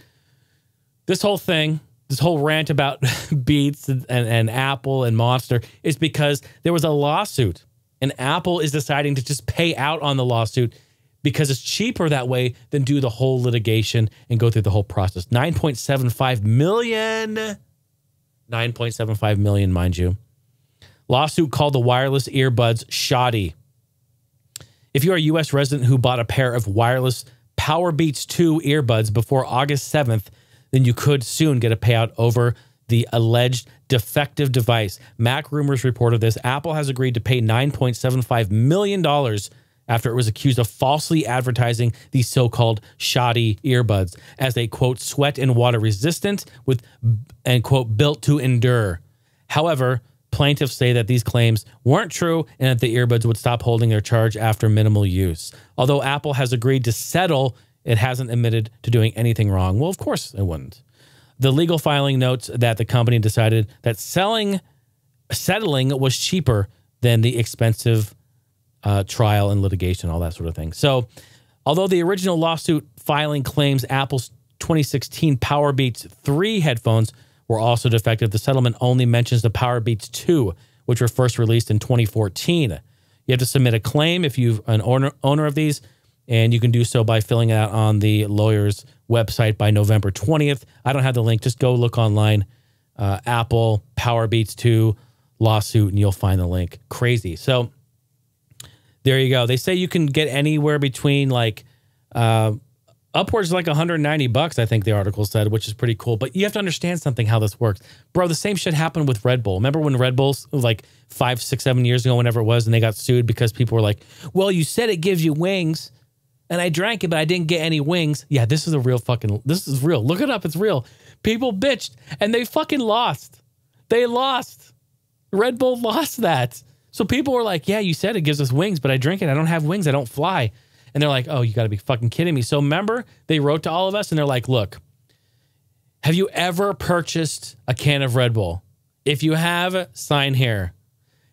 [SPEAKER 1] this whole thing this whole rant about Beats and, and, and, Apple and Monster is because there was a lawsuit and Apple is deciding to just pay out on the lawsuit because it's cheaper that way than do the whole litigation and go through the whole process. 9.75 million 9.75 million, mind you. Lawsuit called the wireless earbuds shoddy. If you're a US resident who bought a pair of wireless Power Beats 2 earbuds before August 7th, then you could soon get a payout over the alleged defective device. Mac rumors reported this. Apple has agreed to pay $9.75 million after it was accused of falsely advertising these so called shoddy earbuds as they, quote, sweat and water resistant with, and, quote, built to endure. However, plaintiffs say that these claims weren't true and that the earbuds would stop holding their charge after minimal use. Although Apple has agreed to settle, it hasn't admitted to doing anything wrong. Well, of course it wouldn't. The legal filing notes that the company decided that selling settling was cheaper than the expensive uh, trial and litigation, all that sort of thing. So, although the original lawsuit filing claims Apple's 2016 PowerBeats 3 headphones were also defective, the settlement only mentions the PowerBeats 2, which were first released in 2014. You have to submit a claim if you've an owner owner of these, and you can do so by filling it out on the lawyer's website by November 20th. I don't have the link. Just go look online. Uh, Apple Power Beats 2 lawsuit, and you'll find the link. Crazy. So there you go. They say you can get anywhere between like uh, upwards like 190 bucks. I think the article said, which is pretty cool. But you have to understand something how this works, bro. The same shit happened with Red Bull. Remember when Red Bull's like five, six, seven years ago, whenever it was, and they got sued because people were like, "Well, you said it gives you wings." and I drank it, but I didn't get any wings. Yeah, this is a real fucking, this is real. Look it up. It's real. People bitched and they fucking lost. They lost. Red Bull lost that. So people were like, yeah, you said it gives us wings, but I drink it. I don't have wings. I don't fly. And they're like, oh, you got to be fucking kidding me. So remember, they wrote to all of us and they're like, look, have you ever purchased a can of Red Bull? If you have, sign here.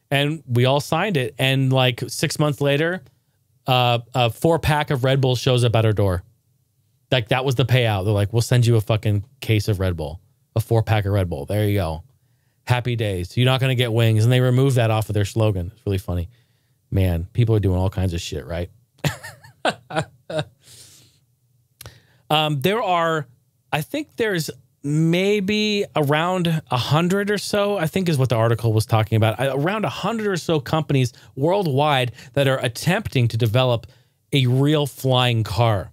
[SPEAKER 1] And we all signed it. And like six months later, uh, a four pack of Red Bull shows up at our door. Like that was the payout. They're like, we'll send you a fucking case of Red Bull, a four pack of Red Bull. There you go. Happy days. You're not going to get wings. And they removed that off of their slogan. It's really funny. Man, people are doing all kinds of shit, right? um, there are, I think there's maybe around 100 or so, I think is what the article was talking about, uh, around 100 or so companies worldwide that are attempting to develop a real flying car.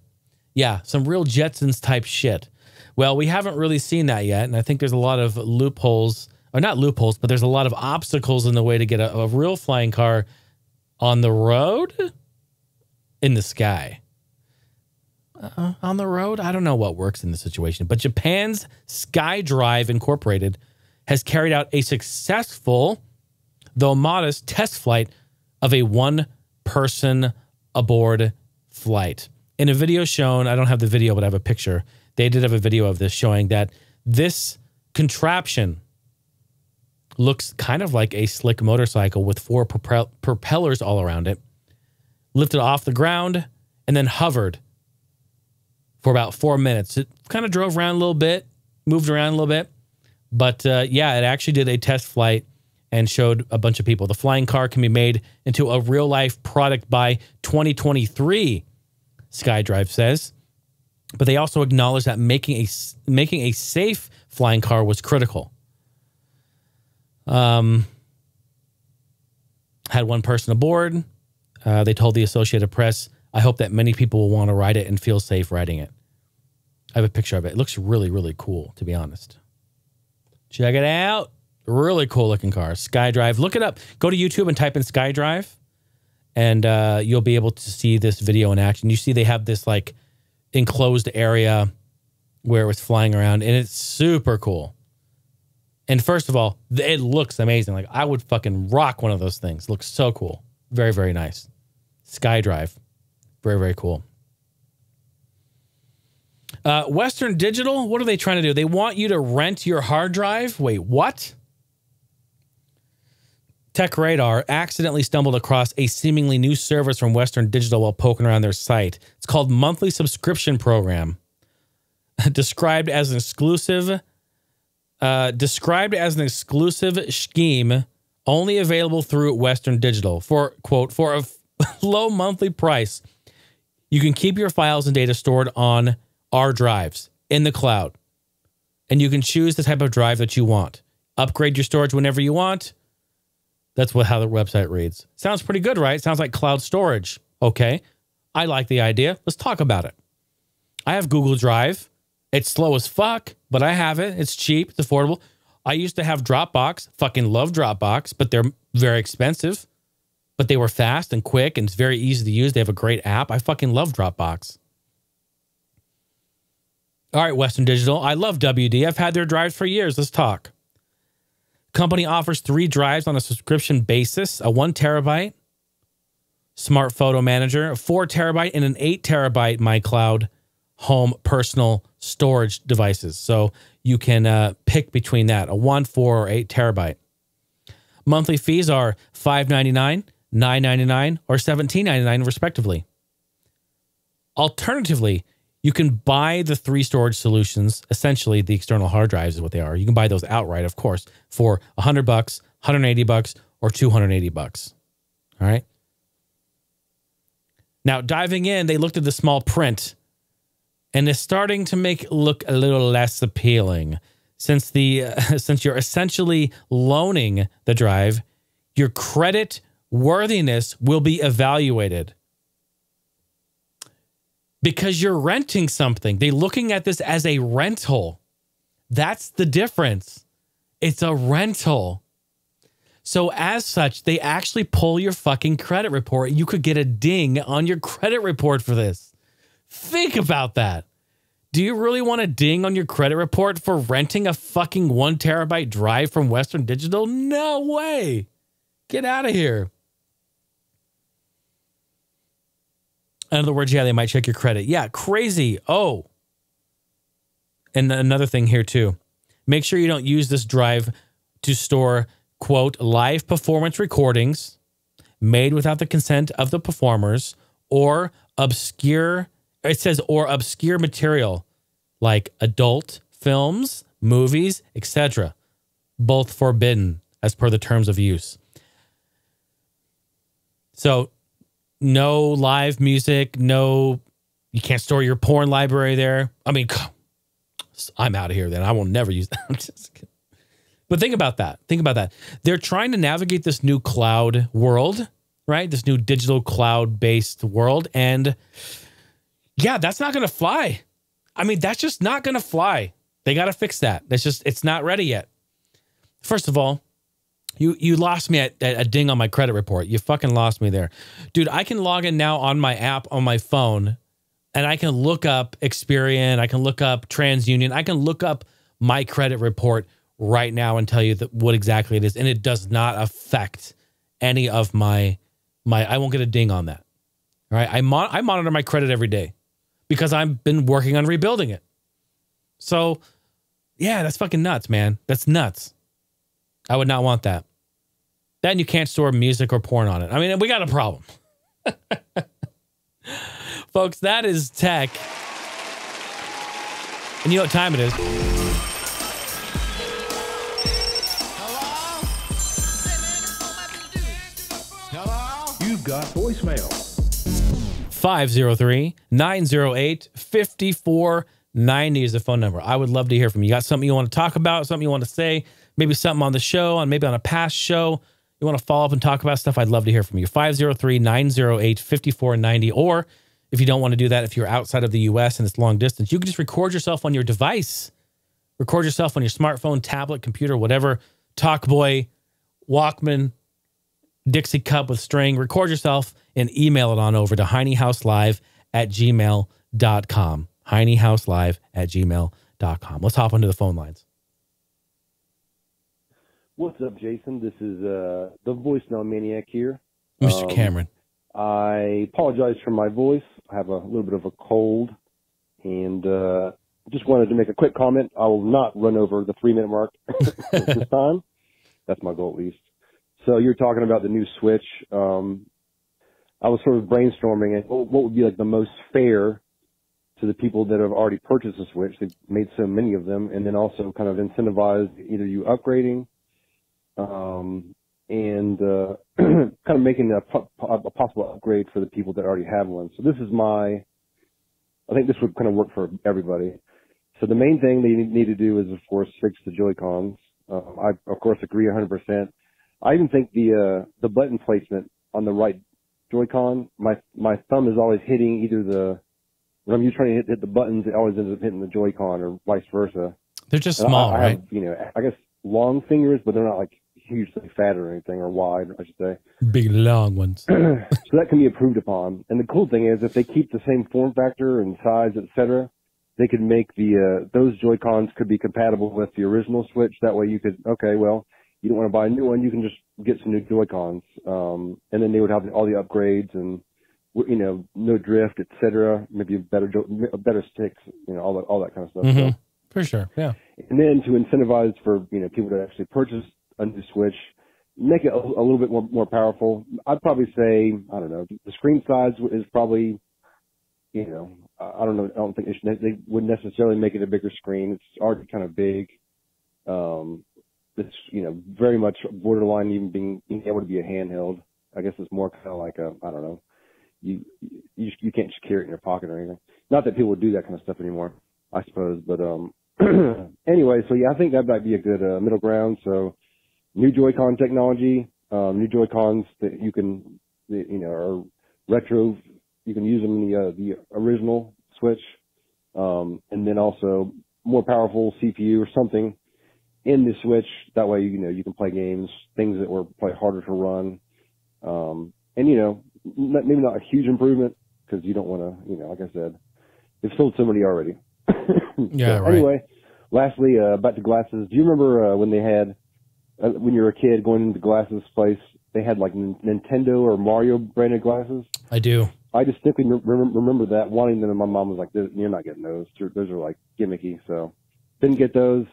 [SPEAKER 1] Yeah, some real Jetsons type shit. Well, we haven't really seen that yet. And I think there's a lot of loopholes, or not loopholes, but there's a lot of obstacles in the way to get a, a real flying car on the road in the sky uh, on the road. I don't know what works in this situation, but Japan's SkyDrive Incorporated has carried out a successful, though modest, test flight of a one person aboard flight. In a video shown, I don't have the video, but I have a picture. They did have a video of this showing that this contraption looks kind of like a slick motorcycle with four propellers all around it, lifted off the ground and then hovered for about four minutes. It kind of drove around a little bit, moved around a little bit, but uh, yeah, it actually did a test flight and showed a bunch of people. The flying car can be made into a real life product by 2023, SkyDrive says. But they also acknowledge that making a making a safe flying car was critical. Um, had one person aboard. Uh, they told the Associated Press, "I hope that many people will want to ride it and feel safe riding it." I have a picture of it. It looks really, really cool, to be honest. Check it out. Really cool looking car. SkyDrive. Look it up. Go to YouTube and type in SkyDrive, and uh, you'll be able to see this video in action. You see, they have this like enclosed area where it was flying around, and it's super cool. And first of all, it looks amazing. Like I would fucking rock one of those things. Looks so cool. Very, very nice. SkyDrive. Very, very cool. Uh, Western Digital, what are they trying to do? They want you to rent your hard drive. Wait, what? Tech Radar accidentally stumbled across a seemingly new service from Western Digital while poking around their site. It's called Monthly Subscription Program, described as an exclusive, uh, described as an exclusive scheme only available through Western Digital for quote for a low monthly price. You can keep your files and data stored on are drives in the cloud. And you can choose the type of drive that you want. Upgrade your storage whenever you want. That's what how the website reads. Sounds pretty good, right? Sounds like cloud storage. Okay. I like the idea. Let's talk about it. I have Google Drive. It's slow as fuck, but I have it. It's cheap, it's affordable. I used to have Dropbox. Fucking love Dropbox, but they're very expensive. But they were fast and quick and it's very easy to use. They have a great app. I fucking love Dropbox. All right, Western Digital. I love WD. I've had their drives for years. Let's talk. Company offers three drives on a subscription basis a one terabyte smart photo manager, a four terabyte, and an eight terabyte MyCloud home personal storage devices. So you can uh, pick between that a one, four, or eight terabyte. Monthly fees are five ninety nine, dollars dollars or seventeen ninety nine, dollars respectively. Alternatively, you can buy the three storage solutions, essentially the external hard drives is what they are. You can buy those outright, of course, for 100 bucks, 180 bucks, or 280 bucks. All right. Now, diving in, they looked at the small print and it's starting to make look a little less appealing since the uh, since you're essentially loaning the drive, your credit worthiness will be evaluated because you're renting something. They're looking at this as a rental. That's the difference. It's a rental. So, as such, they actually pull your fucking credit report. You could get a ding on your credit report for this. Think about that. Do you really want a ding on your credit report for renting a fucking one terabyte drive from Western Digital? No way. Get out of here. In other words, yeah, they might check your credit. Yeah, crazy. Oh. And another thing here, too make sure you don't use this drive to store, quote, live performance recordings made without the consent of the performers or obscure, it says, or obscure material like adult films, movies, etc. Both forbidden as per the terms of use. So no live music, no, you can't store your porn library there. I mean, I'm out of here then. I will never use that. I'm just kidding. But think about that. Think about that. They're trying to navigate this new cloud world, right? This new digital cloud based world. And yeah, that's not going to fly. I mean, that's just not going to fly. They got to fix that. That's just, it's not ready yet. First of all, you you lost me at, at, a ding on my credit report. You fucking lost me there. Dude, I can log in now on my app on my phone and I can look up Experian, I can look up TransUnion, I can look up my credit report right now and tell you that what exactly it is and it does not affect any of my my I won't get a ding on that. All right? I mon- I monitor my credit every day because I've been working on rebuilding it. So, yeah, that's fucking nuts, man. That's nuts. I would not want that. Then and you can't store music or porn on it. I mean, we got a problem. Folks, that is tech. And you know what time it is.
[SPEAKER 2] Hello? You've got voicemail.
[SPEAKER 1] 503 908 5490 is the phone number. I would love to hear from you. you. Got something you want to talk about, something you want to say, maybe something on the show, and maybe on a past show you want to follow up and talk about stuff, I'd love to hear from you. 503 908 5490. Or if you don't want to do that, if you're outside of the US and it's long distance, you can just record yourself on your device. Record yourself on your smartphone, tablet, computer, whatever, Talkboy, Walkman, Dixie cup with string. Record yourself and email it on over to heinehouselive at gmail.com. Heinehouselive at gmail.com. Let's hop onto the phone lines.
[SPEAKER 2] What's up, Jason? This is uh, the voicemail maniac here.
[SPEAKER 1] Mr. Um, Cameron.
[SPEAKER 2] I apologize for my voice. I have a little bit of a cold and uh, just wanted to make a quick comment. I will not run over the three minute mark this time. That's my goal, at least. So you're talking about the new Switch. Um, I was sort of brainstorming it. What would be like the most fair to the people that have already purchased a Switch? They've made so many of them, and then also kind of incentivize either you upgrading um, and uh, kind of making a, a, possible upgrade for the people that already have one. So this is my, I think this would kind of work for everybody. So the main thing they need to do is, of course, fix the Joy-Cons. Um, I, of course, agree 100%. I even think the uh, the button placement on the right Joy-Con, my my thumb is always hitting either the when I'm trying to hit, hit the buttons, it always ends up hitting the Joy-Con or vice versa.
[SPEAKER 1] They're just and small, I, I right? Have,
[SPEAKER 2] you know, I guess long fingers, but they're not like hugely fat or anything, or wide, I should say.
[SPEAKER 1] Big long ones. so
[SPEAKER 2] that can be improved upon. And the cool thing is, if they keep the same form factor and size, etc., they could make the uh, those Joy Cons could be compatible with the original Switch. That way, you could okay, well, you don't want to buy a new one, you can just get some new Joy Cons, um, and then they would have all the upgrades and you know, no drift, etc. Maybe better better sticks, you know, all that all that kind of stuff. Mm-hmm.
[SPEAKER 1] So, for sure, yeah.
[SPEAKER 2] And then to incentivize for you know people to actually purchase undo switch, make it a, a little bit more, more powerful. I'd probably say, I don't know, the screen size is probably, you know, I don't know. I don't think they, they would necessarily make it a bigger screen. It's already kind of big. Um, it's, you know, very much borderline even being, being able to be a handheld. I guess it's more kind of like a, I don't know, you, you, you can't just carry it in your pocket or anything. Not that people do that kind of stuff anymore, I suppose, but, um, anyway, so yeah, I think that might be a good, uh, middle ground. So, new Joy-Con technology, um, new Joy-Cons that you can, that, you know, are retro. You can use them in the, uh, the original Switch, um, and then also more powerful CPU or something in the Switch. That way, you know, you can play games, things that were probably harder to run. Um, and you know, maybe not a huge improvement because you don't want to, you know, like I said, they've sold so many already. yeah. right. Anyway, lastly, uh, back to glasses. Do you remember uh, when they had uh, when you were a kid going into glasses place, they had like Nintendo or Mario branded glasses. I do. I distinctly remember that wanting them, and my mom was like, "You're not getting those. Those are like gimmicky." So didn't get those.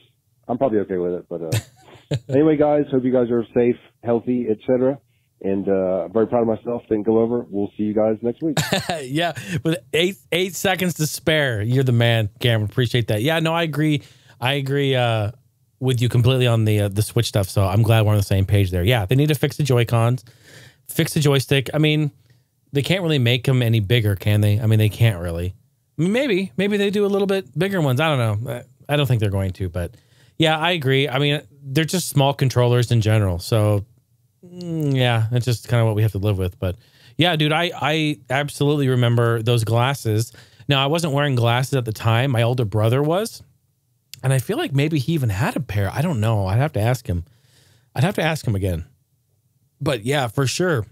[SPEAKER 2] I'm probably okay with it, but uh, anyway, guys, hope you guys are safe, healthy, etc. And uh, I'm very proud of myself. Didn't go over. We'll see you guys next week.
[SPEAKER 1] yeah, with eight eight seconds to spare, you're the man, Cameron. Appreciate that. Yeah, no, I agree. I agree. Uh, with you completely on the uh, the Switch stuff. So I'm glad we're on the same page there. Yeah, they need to fix the Joy Cons, fix the joystick. I mean, they can't really make them any bigger, can they? I mean, they can't really. I mean, maybe maybe they do a little bit bigger ones. I don't know. I don't think they're going to, but yeah, I agree. I mean, they're just small controllers in general. So mm, yeah, that's just kind of what we have to live with. But yeah, dude, I I absolutely remember those glasses. Now I wasn't wearing glasses at the time. My older brother was. And I feel like maybe he even had a pair. I don't know. I'd have to ask him. I'd have to ask him again. But yeah, for sure.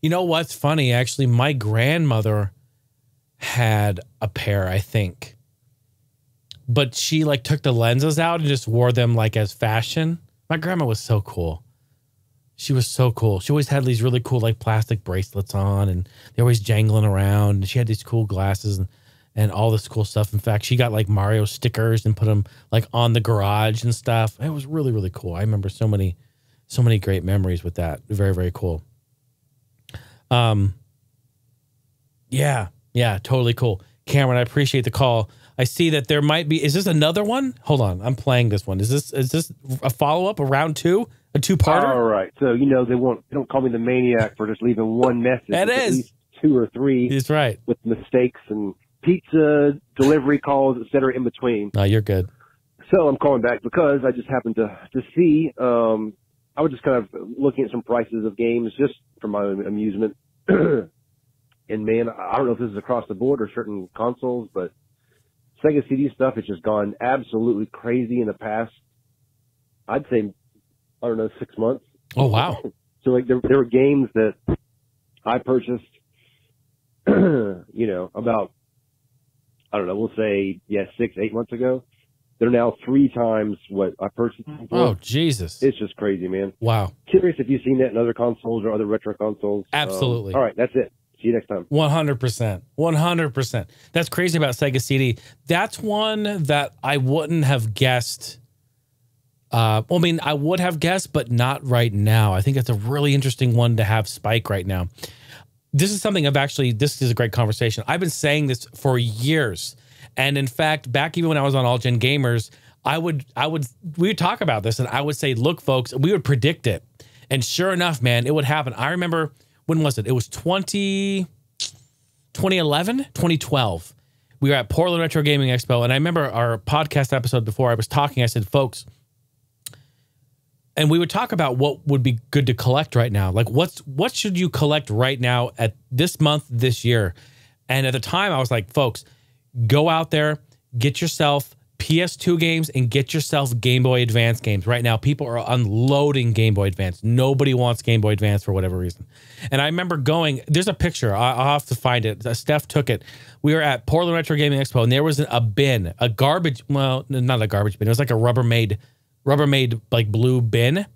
[SPEAKER 1] You know what's funny? Actually, my grandmother had a pair, I think. But she like took the lenses out and just wore them like as fashion. My grandma was so cool. She was so cool. She always had these really cool like plastic bracelets on and they always jangling around. She had these cool glasses and and all this cool stuff. In fact, she got like Mario stickers and put them like on the garage and stuff. It was really really cool. I remember so many so many great memories with that. Very very cool. Um yeah. Yeah, totally cool. Cameron, I appreciate the call. I see that there might be is this another one? Hold on. I'm
[SPEAKER 2] playing this one. Is this is this a
[SPEAKER 1] follow-up, a round 2?
[SPEAKER 2] A two-parter? All right. So, you know, they won't they don't call me the maniac for just leaving one message. That is two or three. That's right. With mistakes and pizza delivery calls, et cetera, in between. No, you're good. So I'm calling back because I just happened to to see. Um, I was just kind of looking at some prices of games just for my own amusement. and man, I don't know if this is across the board or certain consoles, but Sega CD stuff has just gone absolutely crazy in the past. I'd say, I don't know, six months. Oh wow! so like there there were games that I purchased, you know, about I don't know, we'll say, yeah, six, eight months ago. They're now three times what I purchased. Them for. Oh, Jesus. It's just crazy, man. Wow. Curious if you've seen that in other consoles or other retro consoles. Um, Absolutely. Um, all right, that's it. See you next time.
[SPEAKER 1] 100%. 100%. That's crazy about Sega CD. That's one that I wouldn't have guessed. Uh, well, I mean, I would have guessed, but not right now. I think that's a really interesting one to have spike right now this is something I've actually, this is a great conversation. I've been saying this for years. And in fact, back even when I was on All Gen Gamers, I would, I would, we would talk about this and I would say, look, folks, we would predict it. And sure enough, man, it would happen. I remember, when was it? It was 20, 2011, 2012. We were at Portland Retro Gaming Expo. And I remember our podcast episode before I was talking, I said, folks, and we would talk about what would be good to collect right now. Like what's what should you collect right now at this month, this year? And at the time I was like, folks, go out there, get yourself PS2 games and get yourself Game Boy Advance games. Right now, people are unloading Game Boy Advance. Nobody wants Game Boy Advance for whatever reason. And I remember going, there's a picture. I'll have to find it. Uh, Steph took it. We were at Portland Retro Gaming Expo and there was a bin, a garbage, well, not a garbage bin. It was like a Rubbermaid Rubbermaid like blue bin,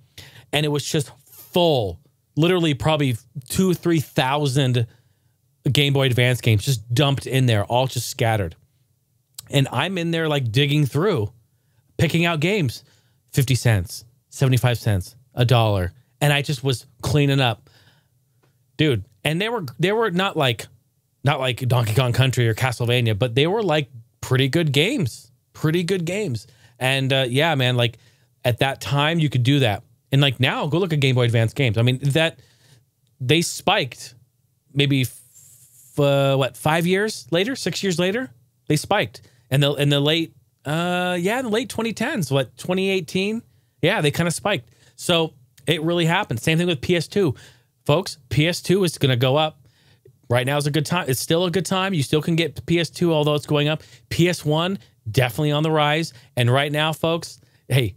[SPEAKER 1] and it was just full, literally probably two, three thousand Game Boy Advance games just dumped in there, all just scattered. And I'm in there like digging through, picking out games, fifty cents, seventy five cents, a dollar, and I just was cleaning up, dude. And they were they were not like not like Donkey Kong Country or Castlevania, but they were like pretty good games, pretty good games. And uh, yeah, man, like at that time you could do that. And like now, go look at Game Boy Advance games. I mean, that they spiked maybe uh, what five years later, six years later, they spiked. And the in the late uh yeah, in the late 2010s, what 2018, yeah, they kind of spiked. So it really happened. Same thing with PS2, folks. PS2 is going to go up. Right now is a good time. It's still a good time. You still can get PS2, although it's going up. PS1 definitely on the rise. And right now, folks, hey,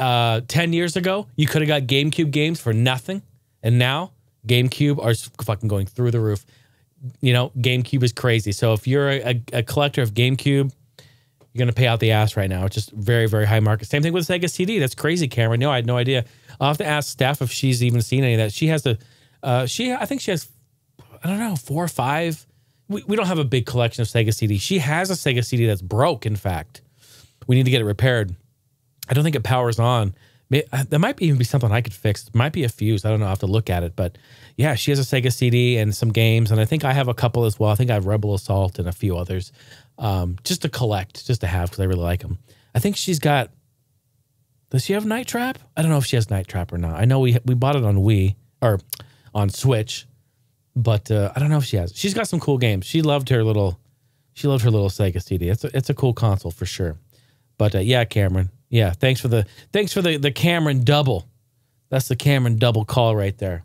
[SPEAKER 1] uh, 10 years ago, you could have got GameCube games for nothing. And now GameCube are fucking going through the roof. You know, GameCube is crazy. So if you're a, a collector of GameCube, you're going to pay out the ass right now. It's just very, very high market. Same thing with Sega CD. That's crazy, Cameron. No, I had no idea. I'll have to ask Steph if she's even seen any of that. She has the, uh, she, I think she has, I don't know, four or five. We, we don't have a big collection of Sega CD. She has a Sega CD that's broke, in fact. We need to get it repaired. I don't think it powers on. Uh, that might even be something I could fix. It might be a fuse. I don't know. I have to look at it. But yeah, she has a Sega CD and some games, and I think I have a couple as well. I think I have Rebel Assault and a few others, um, just to collect, just to have because I really like them. I think she's got. Does she have Night Trap? I don't know if she has Night Trap or not. I know we we bought it on Wii or on Switch, but uh, I don't know if she has. She's got some cool games. She loved her little, she loved her little Sega CD. It's a, it's a cool console for sure. But uh, yeah, Cameron, yeah, thanks for the thanks for the the Cameron double. That's the Cameron double call right there.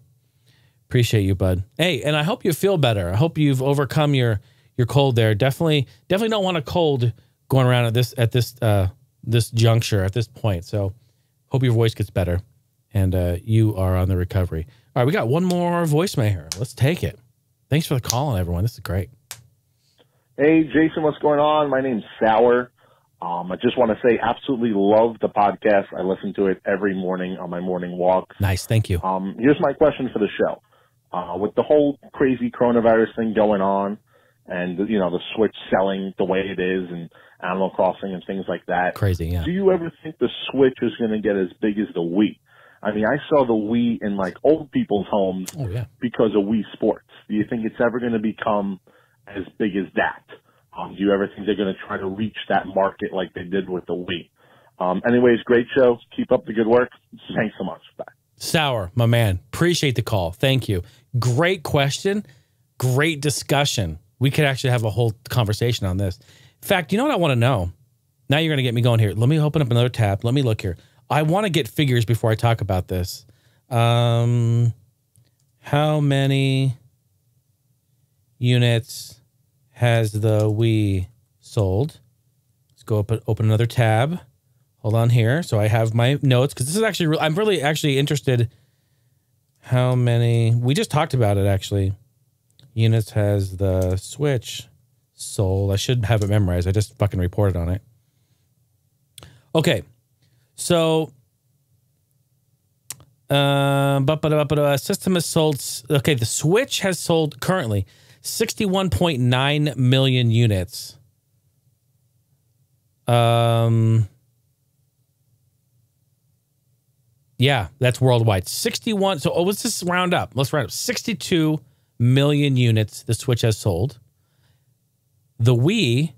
[SPEAKER 1] Appreciate you, bud. Hey, and I hope you feel better. I hope you've overcome your your cold there. Definitely definitely don't want a cold going around at this at this uh this juncture at this point. So hope your voice gets better and uh you are on the recovery. All right, we got one more voicemail here. Let's take it. Thanks for the call, everyone. This is great.
[SPEAKER 2] Hey, Jason, what's going on? My name's Sour. Um, I just want to say, absolutely love the podcast. I listen to it every morning on my morning walk. Nice, thank you. Um, here's my question for the show: uh, with the whole crazy coronavirus thing going on, and you know the Switch selling the way it is, and Animal Crossing and things like that, crazy. Yeah. Do you ever think the Switch is going to get as big as the Wii? I mean, I saw the Wii in like old people's homes oh, yeah. because of Wii Sports. Do you think it's ever going to become as big as that? Um, do you ever think they're going to try to reach that market like they did with the Wii? Um, anyways, great show. Keep up the good work. Thanks so much. Bye.
[SPEAKER 1] Sour, my man. Appreciate the call. Thank you. Great question. Great discussion. We could actually have a whole conversation on this. In fact, you know what I want to know? Now you're going to get me going here. Let me open up another tab. Let me look here. I want to get figures before I talk about this. Um, how many units has the Wii sold. Let's go up and open another tab. Hold on here. So I have my notes because this is actually, I'm really actually interested how many, we just talked about it actually. Units has the Switch sold. I should have it memorized. I just fucking reported on it. Okay. So Uh, but but but uh, system has sold. Okay, the Switch has sold currently 61.9 million units. Um, yeah, that's worldwide. 61. So oh, let's just round up. Let's round up. 62 million units the Switch has sold. The Wii.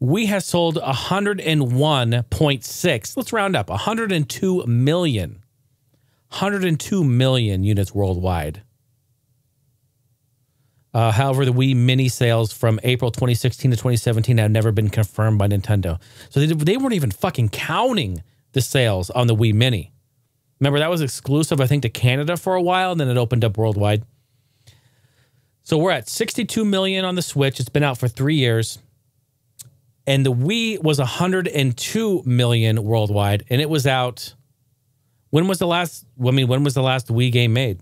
[SPEAKER 1] We has sold 101.6. Let's round up 102 million. 102 million units worldwide. Uh, however, the Wii Mini sales from April 2016 to 2017 have never been confirmed by Nintendo. So they, they weren't even fucking counting the sales on the Wii Mini. Remember, that was exclusive, I think, to Canada for a while, and then it opened up worldwide. So we're at 62 million on the Switch. It's been out for three years. And the Wii was 102 million worldwide, and it was out when was the last? I mean, when was the last Wii game made?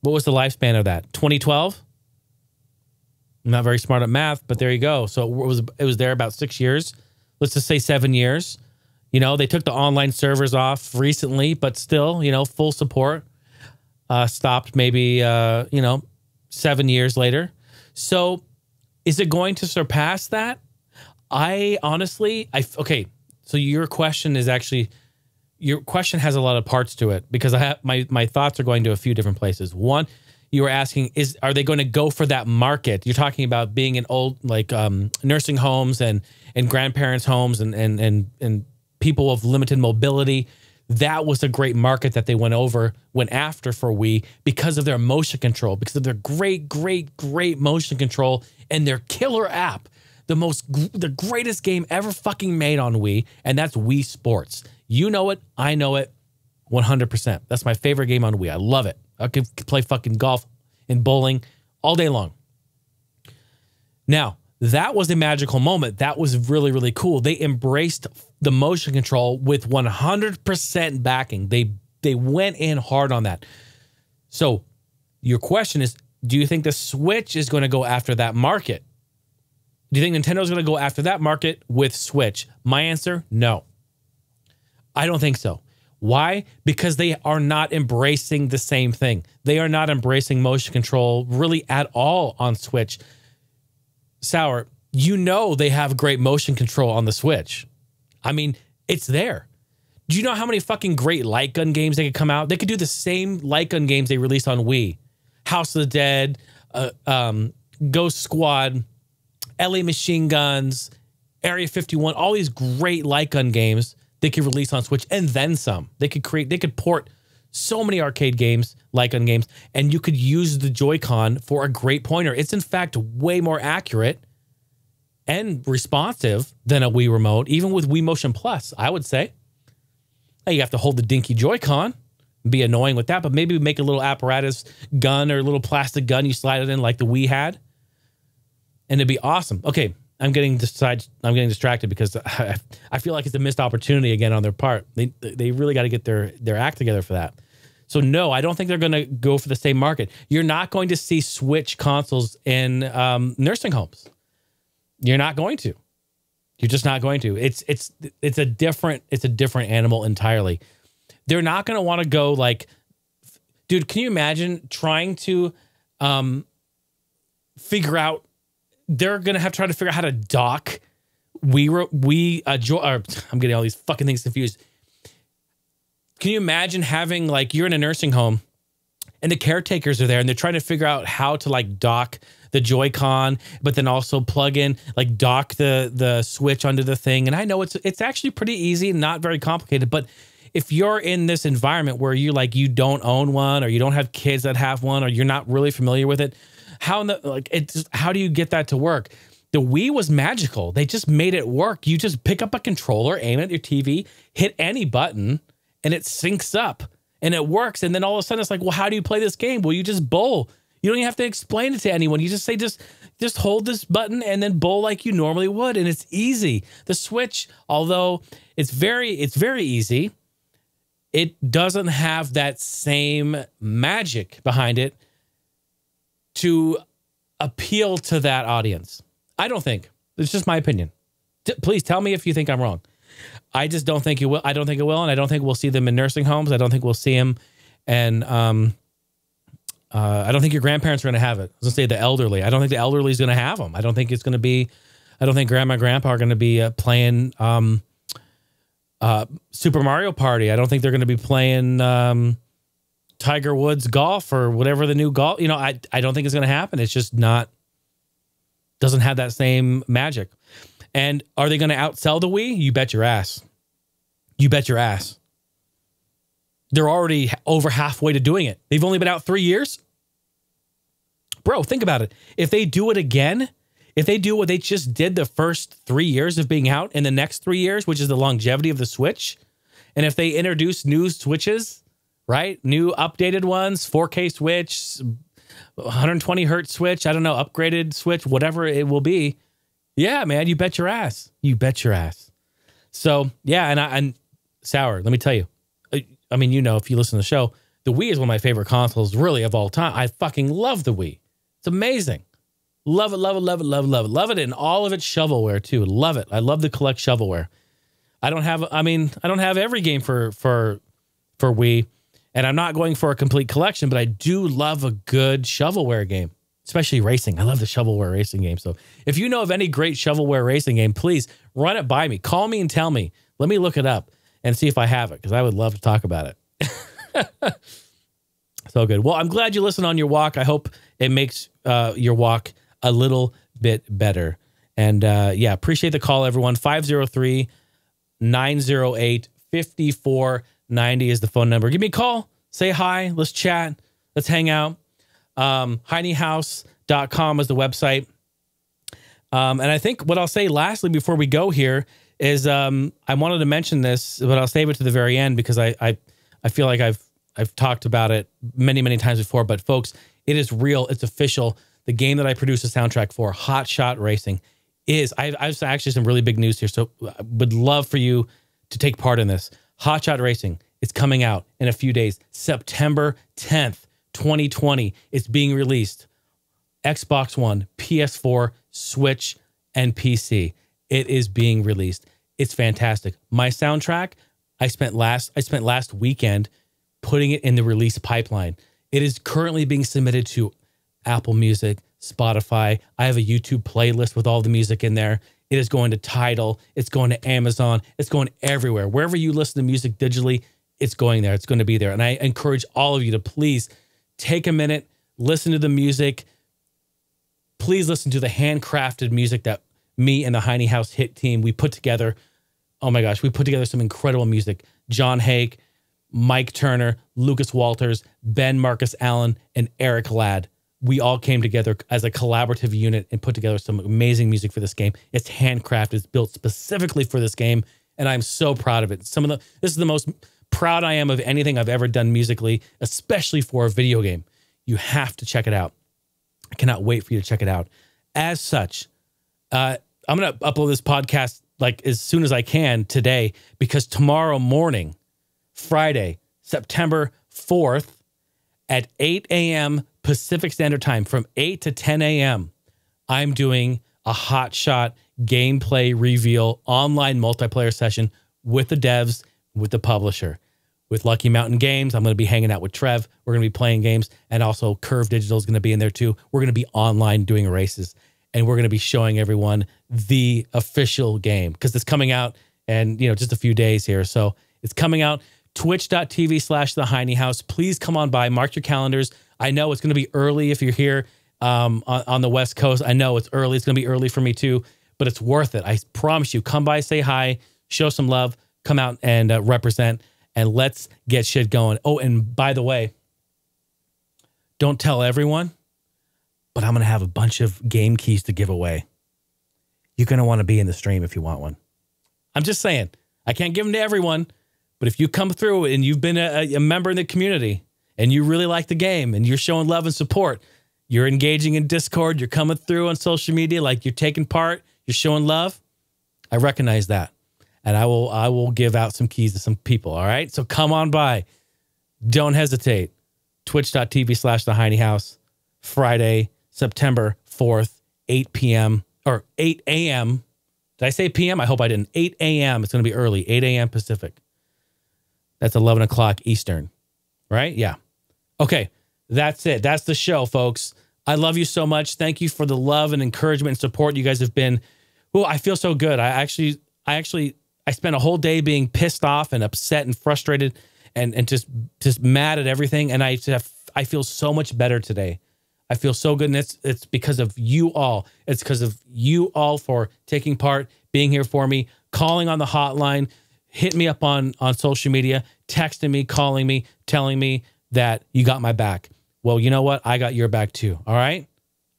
[SPEAKER 1] What was the lifespan of that? 2012. I'm not very smart at math, but there you go. So it was it was there about six years. Let's just say seven years. You know, they took the online servers off recently, but still, you know, full support. Uh, stopped maybe uh, you know seven years later. So is it going to surpass that? I honestly, I okay. So your question is actually your question has a lot of parts to it because I have my my thoughts are going to a few different places. One, you were asking is are they going to go for that market? You're talking about being in old like um, nursing homes and and grandparents' homes and and and and people of limited mobility. That was a great market that they went over, went after for Wii because of their motion control, because of their great, great, great motion control and their killer app the most the greatest game ever fucking made on Wii, and that's Wii Sports. You know it. I know it. 100%. That's my favorite game on Wii. I love it. I could play fucking golf and bowling all day long. Now, that was a magical moment. That was really, really cool. They embraced the motion control with 100% backing. They they went in hard on that. So, your question is, do you think the Switch is going to go after that market? Do you think Nintendo's going to go after that market with Switch? My answer, no. I don't think so. Why? Because they are not embracing the same thing. They are not embracing motion control really at all on Switch. Sour, you know they have great motion control on the Switch. I mean, it's there. Do you know how many fucking great light gun games they could come out? They could do the same light gun games they released on Wii, House of the Dead, uh, um, Ghost Squad, LA Machine Guns, Area 51, all these great light gun games they could release on Switch and then some. They could create, they could port so many arcade games, like on games, and you could use the Joy-Con for a great pointer. It's in fact way more accurate and responsive than a Wii Remote, even with Wii Motion Plus, I would say. Now you have to hold the dinky Joy-Con, be annoying with that, but maybe make a little apparatus gun or a little plastic gun you slide it in like the Wii had. And it'd be awesome. Okay, I'm getting decided, I'm getting distracted because I, I, feel like it's a missed opportunity again on their part. They they really got to get their their act together for that. So no, I don't think they're going to go for the same market. You're not going to see Switch consoles in um, nursing homes. You're not going to. You're just not going to. It's it's it's a different it's a different animal entirely. They're not going to want to go like, dude. Can you imagine trying to um, figure out they're gonna have to try to figure out how to dock. We were we uh, jo- or, I'm getting all these fucking things confused. Can you imagine having like you're in a nursing home and the caretakers are there and they're trying to figure out how to like dock the Joy-Con, but then also plug in like dock the the switch under the thing. And I know it's it's actually pretty easy not very complicated, but if you're in this environment where you like you don't own one or you don't have kids that have one or you're not really familiar with it, how in the like it's how do you get that to work? The Wii was magical. They just made it work. You just pick up a controller, aim at your TV, hit any button, and it syncs up and it works. And then all of a sudden it's like, well, how do you play this game? Well, you just bowl. You don't even have to explain it to anyone. You just say just just hold this button and then bowl like you normally would and it's easy. The Switch, although it's very it's very easy, it doesn't have that same magic behind it to appeal to that audience. I don't think. It's just my opinion. D- please tell me if you think I'm wrong. I just don't think you will. I don't think it will, and I don't think we'll see them in nursing homes. I don't think we'll see them, and um, uh, I don't think your grandparents are going to have it. I was going to say the elderly. I don't think the elderly is going to have them. I don't think it's going to be. I don't think grandma and grandpa are going to be uh, playing um, uh, Super Mario Party. I don't think they're going to be playing. Um, Tiger Woods golf or whatever the new golf. You know, I I don't think it's going to happen. It's just not doesn't have that same magic. And are they going to outsell the Wii? You bet your ass. You bet your ass. They're already over halfway to doing it. They've only been out 3 years. Bro, think about it. If they do it again, if they do what they just did the first 3 years of being out in the next 3 years, which is the longevity of the Switch, and if they introduce new Switches right? New updated ones, 4K Switch, 120 hertz Switch, I don't know, upgraded Switch, whatever it will be. Yeah, man, you bet your ass. You bet your ass. So, yeah, and I, and Sour, let me tell you. Uh, I mean, you know, if you listen to the show, the Wii is one of my favorite consoles really of all time. I fucking love the Wii. It's amazing. Love it, love it, love it, love it, love it. Love it and all of its shovelware too. Love it. I love the collect shovelware. I don't have I mean, I don't have every game for for for Wii. And I'm not going for a complete collection, but I do love a good shovelware game, especially racing. I love the shovelware racing game. So if you know of any great shovelware racing game, please run it by me. Call me and tell me. Let me look it up and see if I have it because I would love to talk about it. so good. Well, I'm glad you listened on your walk. I hope it makes uh, your walk a little bit better. And uh, yeah, appreciate the call, everyone. 503 908 54 90 is the phone number. Give me a call, say hi, let's chat, let's hang out. Um, HeinyHouse.com is the website. Um, and I think what I'll say lastly before we go here is um, I wanted to mention this, but I'll save it to the very end because I, I, I feel like I've, I've talked about it many, many times before. But folks, it is real, it's official. The game that I produce a soundtrack for, Hot Shot Racing, is I, I've actually some really big news here. So I uh, would love for you to take part in this. Hot Shot Racing. It's coming out in a few days, September 10th, 2020. It's being released Xbox One, PS4, Switch, and PC. It is being released. It's fantastic. My soundtrack, I spent last I spent last weekend putting it in the release pipeline. It is currently being submitted to Apple Music, Spotify. I have a YouTube playlist with all the music in there. It is going to Tidal. It's going to Amazon. It's going everywhere. Wherever you listen to music digitally, it's going there. It's going to be there. And I encourage all of you to please take a minute, listen to the music. Please listen to the handcrafted music that me and the heiny House Hit team we put together. Oh my gosh, we put together some incredible music. John Hake, Mike Turner, Lucas Walters, Ben Marcus Allen, and Eric Ladd we all came together as a collaborative unit and put together some amazing music for this game. It's handcrafted, it's built specifically for this game, and I'm so proud of it. Some of the this is the most proud I am of anything I've ever done musically, especially for a video game. You have to check it out. I cannot wait for you to check it out. As such, uh, I'm gonna upload this podcast like as soon as I can today because tomorrow morning, Friday, September 4th at 8 a.m. Pacific Standard Time from 8 to 10 a.m. I'm doing a hot shot gameplay reveal online multiplayer session with the devs, with the publisher. With Lucky Mountain Games, I'm going to be hanging out with Trev. We're going to be playing games, and also Curve Digital is going to be in there too. We're going to be online doing races, and we're going to be showing everyone the official game because it's coming out and you know just a few days here. So it's coming out twitch.tv slash the House. Please come on by, mark your calendars. I know it's going to be early if you're here um, on, on the West Coast. I know it's early. It's going to be early for me too, but it's worth it. I promise you. Come by, say hi, show some love, come out and uh, represent, and let's get shit going. Oh, and by the way, don't tell everyone, but I'm going to have a bunch of game keys to give away. You're going to want to be in the stream if you want one. I'm just saying, I can't give them to everyone, but if you come through and you've been a, a member in the community, and you really like the game and you're showing love and support, you're engaging in Discord, you're coming through on social media, like you're taking part, you're showing love. I recognize that. And I will I will give out some keys to some people. All right. So come on by. Don't hesitate. Twitch.tv slash the Heine House, Friday, September 4th, 8 p.m. or 8 a.m. Did I say p.m.? I hope I didn't. 8 a.m. It's gonna be early, 8 a.m. Pacific. That's 11 o'clock Eastern, right? Yeah. Okay, that's it. That's the show, folks. I love you so much. Thank you for the love and encouragement and support you guys have been. Oh, I feel so good. I actually, I actually, I spent a whole day being pissed off and upset and frustrated and and just just mad at everything. And I have, I feel so much better today. I feel so good, and it's it's because of you all. It's because of you all for taking part, being here for me, calling on the hotline, hitting me up on on social media, texting me, calling me, telling me that you got my back. Well, you know what? I got your back too. All right.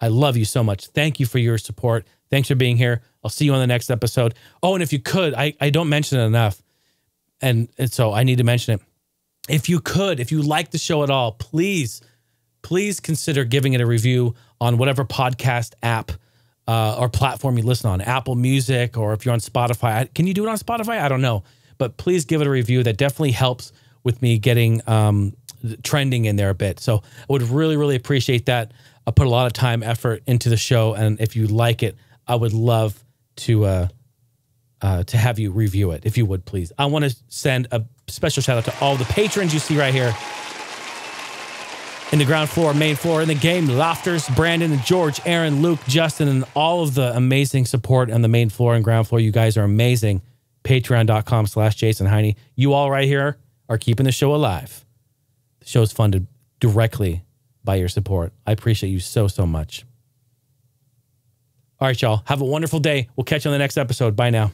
[SPEAKER 1] I love you so much. Thank you for your support. Thanks for being here. I'll see you on the next episode. Oh, and if you could, I, I don't mention it enough. And, and so I need to mention it. If you could, if you like the show at all, please, please consider giving it a review on whatever podcast app uh, or platform you listen on, Apple Music, or if you're on Spotify. Can you do it on Spotify? I don't know. But please give it a review. That definitely helps with me getting um, trending in there a bit. So I would really, really appreciate that. I put a lot of time, effort into the show, and if you like it, I would love to uh, uh, to have you review it, if you would please. I want to send a special shout out to all the patrons you see right here in the ground floor, main floor, in the game, Lofters, Brandon, George, Aaron, Luke, Justin, and all of the amazing support on the main floor and ground floor. You guys are amazing. Patreon.com slash Jason Heine. You all right here are keeping the show alive. The show is funded directly by your support. I appreciate you so, so much. All right, y'all. Have a wonderful day. We'll catch you on the next episode. Bye now.